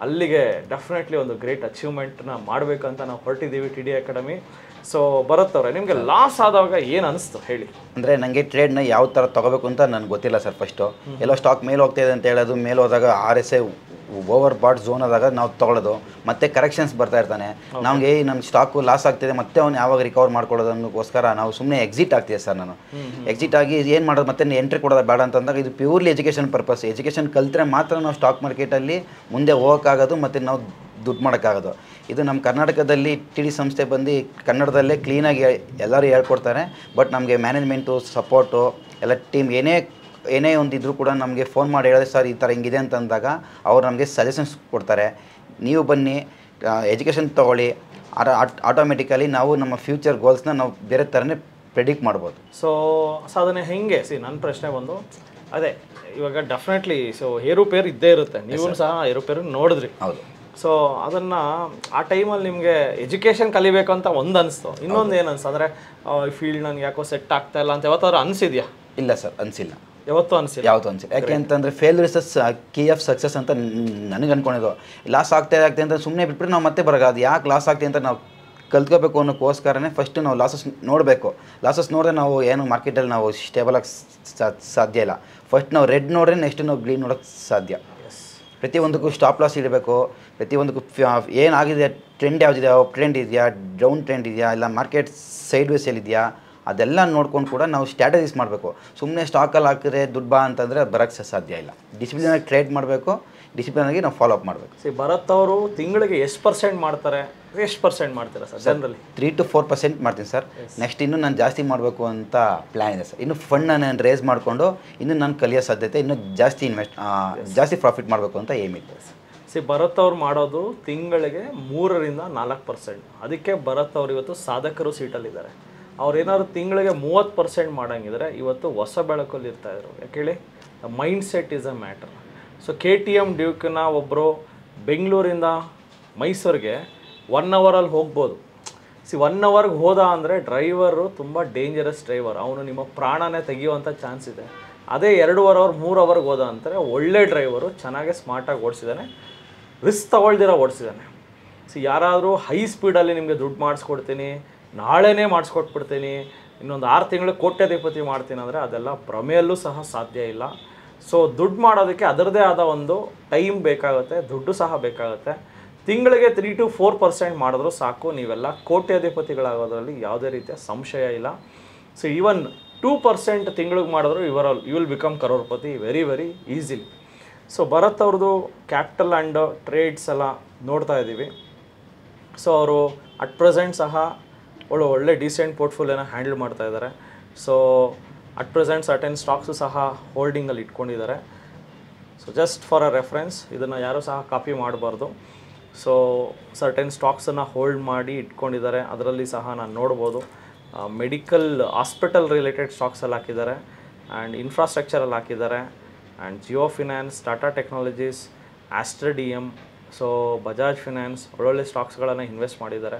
ಅಲ್ಲಿಗೆ ಡೆಫಿನೆಟ್ಲಿ ಒಂದು ಗ್ರೇಟ್ ಅಚೀವ್ಮೆಂಟ್ನ ಮಾಡಬೇಕಂತ ನಾವು ಹೊರಟಿದ್ದೀವಿ T D academy so Bharat ಅವರೇ ನಿಮಗೆ ಲಾಸ್ ಆದಾಗ ಏನು ಅನಿಸ್ತು ಹೇಳಿ ಅಂದರೆ ನನಗೆ ಟ್ರೇಡ್ನ ಯಾವ ಥರ ತೊಗೋಬೇಕು ಅಂತ ನನಗೆ ಗೊತ್ತಿಲ್ಲ ಸರ್ ಫಸ್ಟು ಎಲ್ಲ ಸ್ಟಾಕ್ ಮೇಲೆ ಹೋಗ್ತಾ ಇದೆ ಅಂತ ಹೇಳೋದು ಮೇಲೆ ಹೋದಾಗ R S A overbought zone ಆದಾಗ ನಾವು ತೊಗೊಳೋದು ಮತ್ತೆ ಕರೆಕ್ಷನ್ಸ್ ಬರ್ತಾ ಇರ್ತಾನೆ ನಮಗೆ ನಮ್ಮ ಸ್ಟಾಕು ಲಾಸ್ ಆಗ್ತಿದೆ ಮತ್ತೆ ಅವ್ನು ಯಾವಾಗ ರಿಕವರ್ ಮಾಡ್ಕೊಳ್ಳೋದು ನಾವು ಸುಮ್ಮನೆ ಎಕ್ಸಿಟ್ ಆಗ್ತಿದೆ ಸರ್ ನಾನು ಎಕ್ಸಿಟ್ ಆಗಿ ಏನು ಮಾಡೋದು ಮತ್ತೆ ಎಂಟ್ರಿ ಕೊಡೋದು ಬೇಡ ಅಂತಂದಾಗ ಇದು ಪ್ಯೂರ್ಲಿ ಎಜುಕೇಷನ್ ಪರ್ಪಸ್ ಎಜುಕೇಷನ್ ಕಲಿತರೆ ಮಾತ್ರ ನಾವು ಸ್ಟಾಕ್ ಮಾರ್ಕೆಟಲ್ಲಿ ಮುಂದೆ ಹೋಗೋಕ್ಕಾಗೋದು ಮತ್ತು ನಾವು ದುಡ್ಡು ಮಾಡೋಕ್ಕಾಗೋದು ಇದು ನಮ್ಮ ಕರ್ನಾಟಕದಲ್ಲಿ ಟಿ ಡಿ ಸಂಸ್ಥೆ ಬಂದು ಕನ್ನಡದಲ್ಲೇ ಕ್ಲೀನಾಗಿ ಎಲ್ಲರೂ ಹೇಳ್ಕೊಡ್ತಾರೆ ಬಟ್ ನಮಗೆ ಮ್ಯಾನೇಜ್ಮೆಂಟು ಸಪೋರ್ಟು ಎಲ್ಲ ಟೀಮ್ ಏನೇ ಏನೇ ಒಂದಿದ್ರು ಕೂಡ ನಮಗೆ ಫೋನ್ ಮಾಡಿ ಹೇಳಿದ್ರೆ ಸರ್ ಈ ಥರ ಹಿಂಗಿದೆ ಅಂತ ಅಂದಾಗ ಅವ್ರು ನಮಗೆ ಸಜೆಷನ್ಸ್ ಕೊಡ್ತಾರೆ ನೀವು ಬನ್ನಿ ಎಜುಕೇಷನ್ ತೊಗೊಳ್ಳಿ ಆಟೋಮೆಟಿಕಲಿ ನಾವು ನಮ್ಮ ಫ್ಯೂಚರ್ ಗೋಲ್ಸ್ನ ನಾವು ಬೇರೆ ಥರನೇ ಪ್ರೆಡಿಕ್ಟ್ ಮಾಡ್ಬೋದು ಸೊ ಸಾಧನೆ ಹೆಂಗೆ ಸಿ ನನ್ನ ಪ್ರಶ್ನೆ ಬಂದು ಅದೇ ಇವಾಗ ಡೆಫಿನೆಟ್ಲಿ ಸೊ ಏರುಪೇರು ಇದ್ದೇ ಇರುತ್ತೆ ನೀವು ಸಹ ಏರುಪೇರು ನೋಡಿದ್ರಿ ಹೌದು ಸೊ ಅದನ್ನು ಆ ಟೈಮಲ್ಲಿ ನಿಮಗೆ ಎಜುಕೇಷನ್ ಕಲಿಬೇಕು ಅಂತ ಒಂದು ಅನಿಸ್ತು ಇನ್ನೊಂದು ಏನು ಅನಿಸ್ತು ಅಂದರೆ ಈ ಫೀಲ್ಡ್ ನನಗೆ ಯಾಕೋ ಸೆಟ್ ಆಗ್ತಾ ಇಲ್ಲ ಅಂತ ಯಾವತ್ತಾದ್ರೂ ಅನಿಸಿದ್ಯಾ ಇಲ್ಲ ಸರ್ ಅನಿಸಿಲ್ಲ ಯಾವತ್ತೂ ಅನಿಸಿಲ್ಲ ಯಾವತ್ತೂ ಅನಿಸಿಲ್ಲ ಯಾಕೆ ಅಂತಂದರೆ failures key of success ಅಂತ ನನಗೆ ಅನ್ಕೊಂಡಿದ್ದು ಲಾಸ್ ಆಗ್ತಾ ಆಗ್ತದೆ ಅಂತ ಸುಮ್ಮನೆ ಬಿಟ್ಬಿಟ್ಟು ನಾವು ಮತ್ತೆ ಬರೋದು ಅದು ಯಾಕೆ ಲಾಸ್ ಆಗ್ತದೆ ಅಂತ ನಾವು ಕಲ್ತ್ಕೋಬೇಕು ಅನ್ನೋಕ್ಕೋಸ್ಕರನೇ ಫಸ್ಟು ನಾವು ಲಾಸಸ್ ನೋಡಬೇಕು ಲಾಸಸ್ ನೋಡಿದ್ರೆ ನಾವು ಏನು ಮಾರ್ಕೆಟಲ್ಲಿ ನಾವು ಸ್ಟೇಬಲ್ ಆಗಿ ಸಾಧ್ಯ ಇಲ್ಲ ಫಸ್ಟ್ ನಾವು ರೆಡ್ ನೋಡ್ರೆ ನೆಕ್ಸ್ಟ್ ನಾವು ಗ್ರೀನ್ ನೋಡೋಕ್ಕೆ ಸಾಧ್ಯ ಪ್ರತಿಯೊಂದಕ್ಕೂ ಸ್ಟಾಪ್ ಲಾಸ್ ಇಡಬೇಕು ಪ್ರತಿಯೊಂದಕ್ಕೂ ಏನಾಗಿದೆ ಟ್ರೆಂಡ್ ಯಾವುದಿದೆ ಟ್ರೆಂಡ್ ಇದೆಯಾ ಡೌನ್ ಟ್ರೆಂಡ್ ಇದೆಯಾ ಇಲ್ಲ ಮಾರ್ಕೆಟ್ ಸೈಡ್ ವೇಸ್ ಇದೆಯಾ ಅದೆಲ್ಲ ನೋಡ್ಕೊಂಡು ಕೂಡ ನಾವು ಸ್ಟ್ರಾಟಜೀಸ್ ಮಾಡಬೇಕು ಸುಮ್ಮನೆ ಸ್ಟಾಕಲ್ಲಿ ಹಾಕಿದ್ರೆ ದುಡ್ಡು ಬಾ ಅಂತಂದರೆ ಬರೋಕ್ಕೆ ಸಾಧ್ಯ ಇಲ್ಲ ಡಿಸಿಪ್ಲಿನಾಗಿ ಟ್ರೇಡ್ ಮಾಡಬೇಕು ಡಿಸಿಪ್ಲಿನಾಗಿ ನಾವು ಫಾಲೋ ಅಪ್ ಮಾಡಬೇಕು ಸಿ ಭರತ್ ಅವರು ತಿಂಗಳಿಗೆ ಎಷ್ಟು ಪರ್ಸೆಂಟ್ ಮಾಡ್ತಾರೆ ಎಷ್ಟು ಪರ್ಸೆಂಟ್ ಮಾಡ್ತೀರಾ ಸರ್ ಜನರಲ್ಲಿ ತ್ರೀ ಟು ಫೋರ್ ಪರ್ಸೆಂಟ್ ಮಾಡ್ತೀನಿ ಸರ್ ನೆಕ್ಸ್ಟ್ ಇನ್ನೂ ನಾನು ಜಾಸ್ತಿ ಮಾಡಬೇಕು ಅಂತ ಪ್ಲ್ಯಾನ್ ಇದೆ ಸರ್ ಇನ್ನು ಫಂಡ್ ನಾನು ರೇಸ್ ಮಾಡಿಕೊಂಡು ಇನ್ನೂ ನಾನು ಕಲಿಯೋ ಸಾಧ್ಯತೆ ಇನ್ನೂ ಜಾಸ್ತಿ ಇನ್ವೆಸ್ಟ್ ಜಾಸ್ತಿ ಪ್ರಾಫಿಟ್ ಮಾಡಬೇಕು ಅಂತ ಏಮ್ ಇದೆ ಸರ್ ಸಿ ಭರತ್ ಅವ್ರು ಮಾಡೋದು ತಿಂಗಳಿಗೆ ಮೂರರಿಂದ ನಾಲ್ಕು ಪರ್ಸೆಂಟ್ ಅದಕ್ಕೆ ಭರತ್ ಅವರು ಇವತ್ತು ಸಾಧಕರು ಸೀಟಲ್ಲಿದ್ದಾರೆ ಅವ್ರು ಏನಾದ್ರು ತಿಂಗಳಿಗೆ ಮೂವತ್ತು ಪರ್ಸೆಂಟ್ ಮಾಡೋಂಗಿದ್ರೆ ಇವತ್ತು ಹೊಸ ಬೆಳಕಲ್ಲಿ ಇರ್ತಾಯಿದ್ರು ಯಾಕೇಳಿ mind set is a matter so K T M ಡ್ಯೂಕ್ನ ಒಬ್ಬರು ಬೆಂಗಳೂರಿಂದ ಮೈಸೂರಿಗೆ ಒನ್ ಅವರಲ್ಲಿ ಹೋಗ್ಬೋದು ಸಿ ಒನ್ ಅವರ್ಗೆ ಹೋದ ಅಂದರೆ ಡ್ರೈವರು ತುಂಬ ಡೇಂಜರಸ್ ಡ್ರೈವರ್ ಅವನು ನಿಮ್ಮ ಪ್ರಾಣನೇ ತೆಗೆಯುವಂಥ ಚಾನ್ಸ್ ಇದೆ ಅದೇ ಎರಡೂವರೆ ಅವರ್ ಮೂರು ಅವರ್ಗೆ ಹೋದ ಅಂತಾರೆ ಒಳ್ಳೆ ಡ್ರೈವರು ಚೆನ್ನಾಗೆ ಸ್ಮಾರ್ಟಾಗಿ ಓಡಿಸಿದ್ದಾನೆ ರಿಸ್ಕ್ ತೊಗೊಳ್ದಿರ ಓಡಿಸಿದ್ದಾನೆ ಸೊ ಯಾರಾದರೂ ಹೈ ಸ್ಪೀಡಲ್ಲಿ ನಿಮಗೆ ದುಡ್ಡು ಮಾಡಿಸ್ಕೊಡ್ತೀನಿ ನಾಳೆನೇ ಮಾಡಿಸ್ಕೊಟ್ಬಿಡ್ತೀನಿ ಇನ್ನೊಂದು ಆರು ತಿಂಗಳು ಕೋಟ್ಯಾಧಿಪತಿ ಮಾಡ್ತೀನಿ ಅಂದರೆ ಅದೆಲ್ಲ ಭ್ರಮೆಯಲ್ಲೂ ಸಹ ಸಾಧ್ಯ ಇಲ್ಲ ಸೊ ದುಡ್ಡು ಮಾಡೋದಕ್ಕೆ ಅದರದೇ ಆದ ಒಂದು ಟೈಮ್ ಬೇಕಾಗುತ್ತೆ ದುಡ್ಡು ಸಹ ಬೇಕಾಗುತ್ತೆ ತಿಂಗಳಿಗೆ ತ್ರೀ ಟು ಫೋರ್ ಪರ್ಸೆಂಟ್ ಮಾಡಿದ್ರೂ ಸಾಕು ನೀವೆಲ್ಲ ಕೋಟ್ಯಾಧಿಪತಿಗಳಾಗೋದ್ರಲ್ಲಿ ಯಾವುದೇ ರೀತಿಯ ಸಂಶಯ ಇಲ್ಲ ಸೊ ಈವನ್ ಟೂ ಪರ್ಸೆಂಟ್ ತಿಂಗಳಿಗೆ ಮಾಡಿದ್ರು ಇವರ್ you will become crorepati very very easily so Bharat ಅವ್ರದ್ದು ಕ್ಯಾಪಿಟಲ್ ಆ್ಯಂಡ್ ಟ್ರೇಡ್ಸ್ ಎಲ್ಲ ನೋಡ್ತಾ ಇದ್ದೀವಿ ಸೊ ಅವರು ಅಟ್ ಪ್ರೆಸೆಂಟ್ ಸಹ ಒಳ್ಳೆ ಒಳ್ಳೆ ಡೀಸೆಂಟ್ ಪೋರ್ಟ್ಫೋಲಿಯೋನ ಹ್ಯಾಂಡಲ್ ಮಾಡ್ತಾ ಇದ್ದಾರೆ so at present certain stocks ಸಹ ಹೋಲ್ಡಿಂಗಲ್ಲಿ ಇಟ್ಕೊಂಡಿದ್ದಾರೆ so just for a reference ಇದನ್ನು ಯಾರೂ ಸಹ ಕಾಪಿ ಮಾಡಬಾರ್ದು ಸೊ ಸರ್ಟೆನ್ ಸ್ಟಾಕ್ಸನ್ನು ಹೋಲ್ಡ್ ಮಾಡಿ ಇಟ್ಕೊಂಡಿದ್ದಾರೆ ಅದರಲ್ಲಿ ಸಹ ನಾನು ನೋಡ್ಬೋದು ಮೆಡಿಕಲ್ ಹಾಸ್ಪಿಟಲ್ ರಿಲೇಟೆಡ್ ಸ್ಟಾಕ್ಸಲ್ಲಿ ಹಾಕಿದ್ದಾರೆ ಆ್ಯಂಡ್ ಇನ್ಫ್ರಾಸ್ಟ್ರಕ್ಚರಲ್ಲಿ ಹಾಕಿದ್ದಾರೆ and Jio finance Tata technologies Astra D M so Bajaj finance ಒಳ್ಳೊಳ್ಳೆ ಸ್ಟಾಕ್ಸ್ಗಳನ್ನು ಇನ್ವೆಸ್ಟ್ ಮಾಡಿದ್ದಾರೆ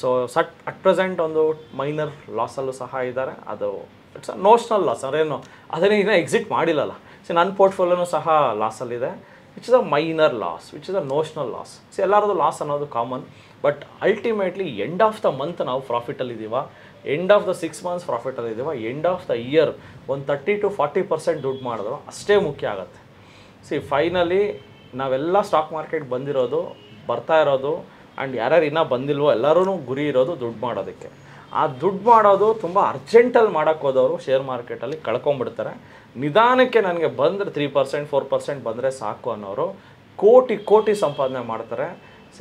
ಸೊ ಸಟ್ ಅಟ್ ಪ್ರೆಸೆಂಟ್ ಒಂದು ಮೈನರ್ ಲಾಸಲ್ಲೂ ಸಹ ಇದ್ದಾರೆ ಅದು ಇಟ್ಸ್ ನೋಷ್ನಲ್ ಲಾಸ್ ಅದೇನು ಅದನ್ನೇ ಇನ್ನೂ ಎಕ್ಸಿಟ್ ಮಾಡಿಲ್ಲಲ್ಲ ಸೊ ನನ್ನ ಪೋರ್ಟ್ಫೋಲಿಯೋನೂ ಸಹ ಲಾಸಲ್ಲಿದೆ which is a minor loss which is a notional loss so ಎಲ್ಲರದ್ದು ಲಾಸ್ ಅನ್ನೋದು common but ultimately end of the month ನಾವು ಪ್ರಾಫಿಟಲ್ಲಿದ್ದೀವ end of the six months profit ಅಲ್ಲಿದ್ದೀವ ಎಂಡ್ ಆಫ್ ದ ಇಯರ್ ಒಂದು ತರ್ಟಿ ಟು ಫಾರ್ಟಿ ಪರ್ಸೆಂಟ್ ದುಡ್ಡು ಮಾಡಿದ್ರು ಅಷ್ಟೇ ಮುಖ್ಯ ಆಗುತ್ತೆ ಸಿ ಫೈನಲಿ ನಾವೆಲ್ಲ ಸ್ಟಾಕ್ ಮಾರ್ಕೆಟ್ ಬಂದಿರೋದು ಬರ್ತಾ ಇರೋದು ಆ್ಯಂಡ್ ಯಾರ್ಯಾರು ಇನ್ನೂ ಬಂದಿಲ್ವೋ ಎಲ್ಲರೂ ಗುರಿ ಇರೋದು ದುಡ್ಡು ಮಾಡೋದಕ್ಕೆ ಆ ದುಡ್ಡು ಮಾಡೋದು ತುಂಬ ಅರ್ಜೆಂಟಲ್ಲಿ ಮಾಡೋಕ್ಕೆ ಹೋದವರು ಶೇರ್ ಮಾರ್ಕೆಟಲ್ಲಿ ಕಳ್ಕೊಂಬಿಡ್ತಾರೆ ನಿಧಾನಕ್ಕೆ ನನಗೆ ಬಂದರೆ ತ್ರೀ ಪರ್ಸೆಂಟ್ ಫೋರ್ ಪರ್ಸೆಂಟ್ ಬಂದರೆ ಸಾಕು ಅನ್ನೋರು ಕೋಟಿ ಕೋಟಿ ಸಂಪಾದನೆ ಮಾಡ್ತಾರೆ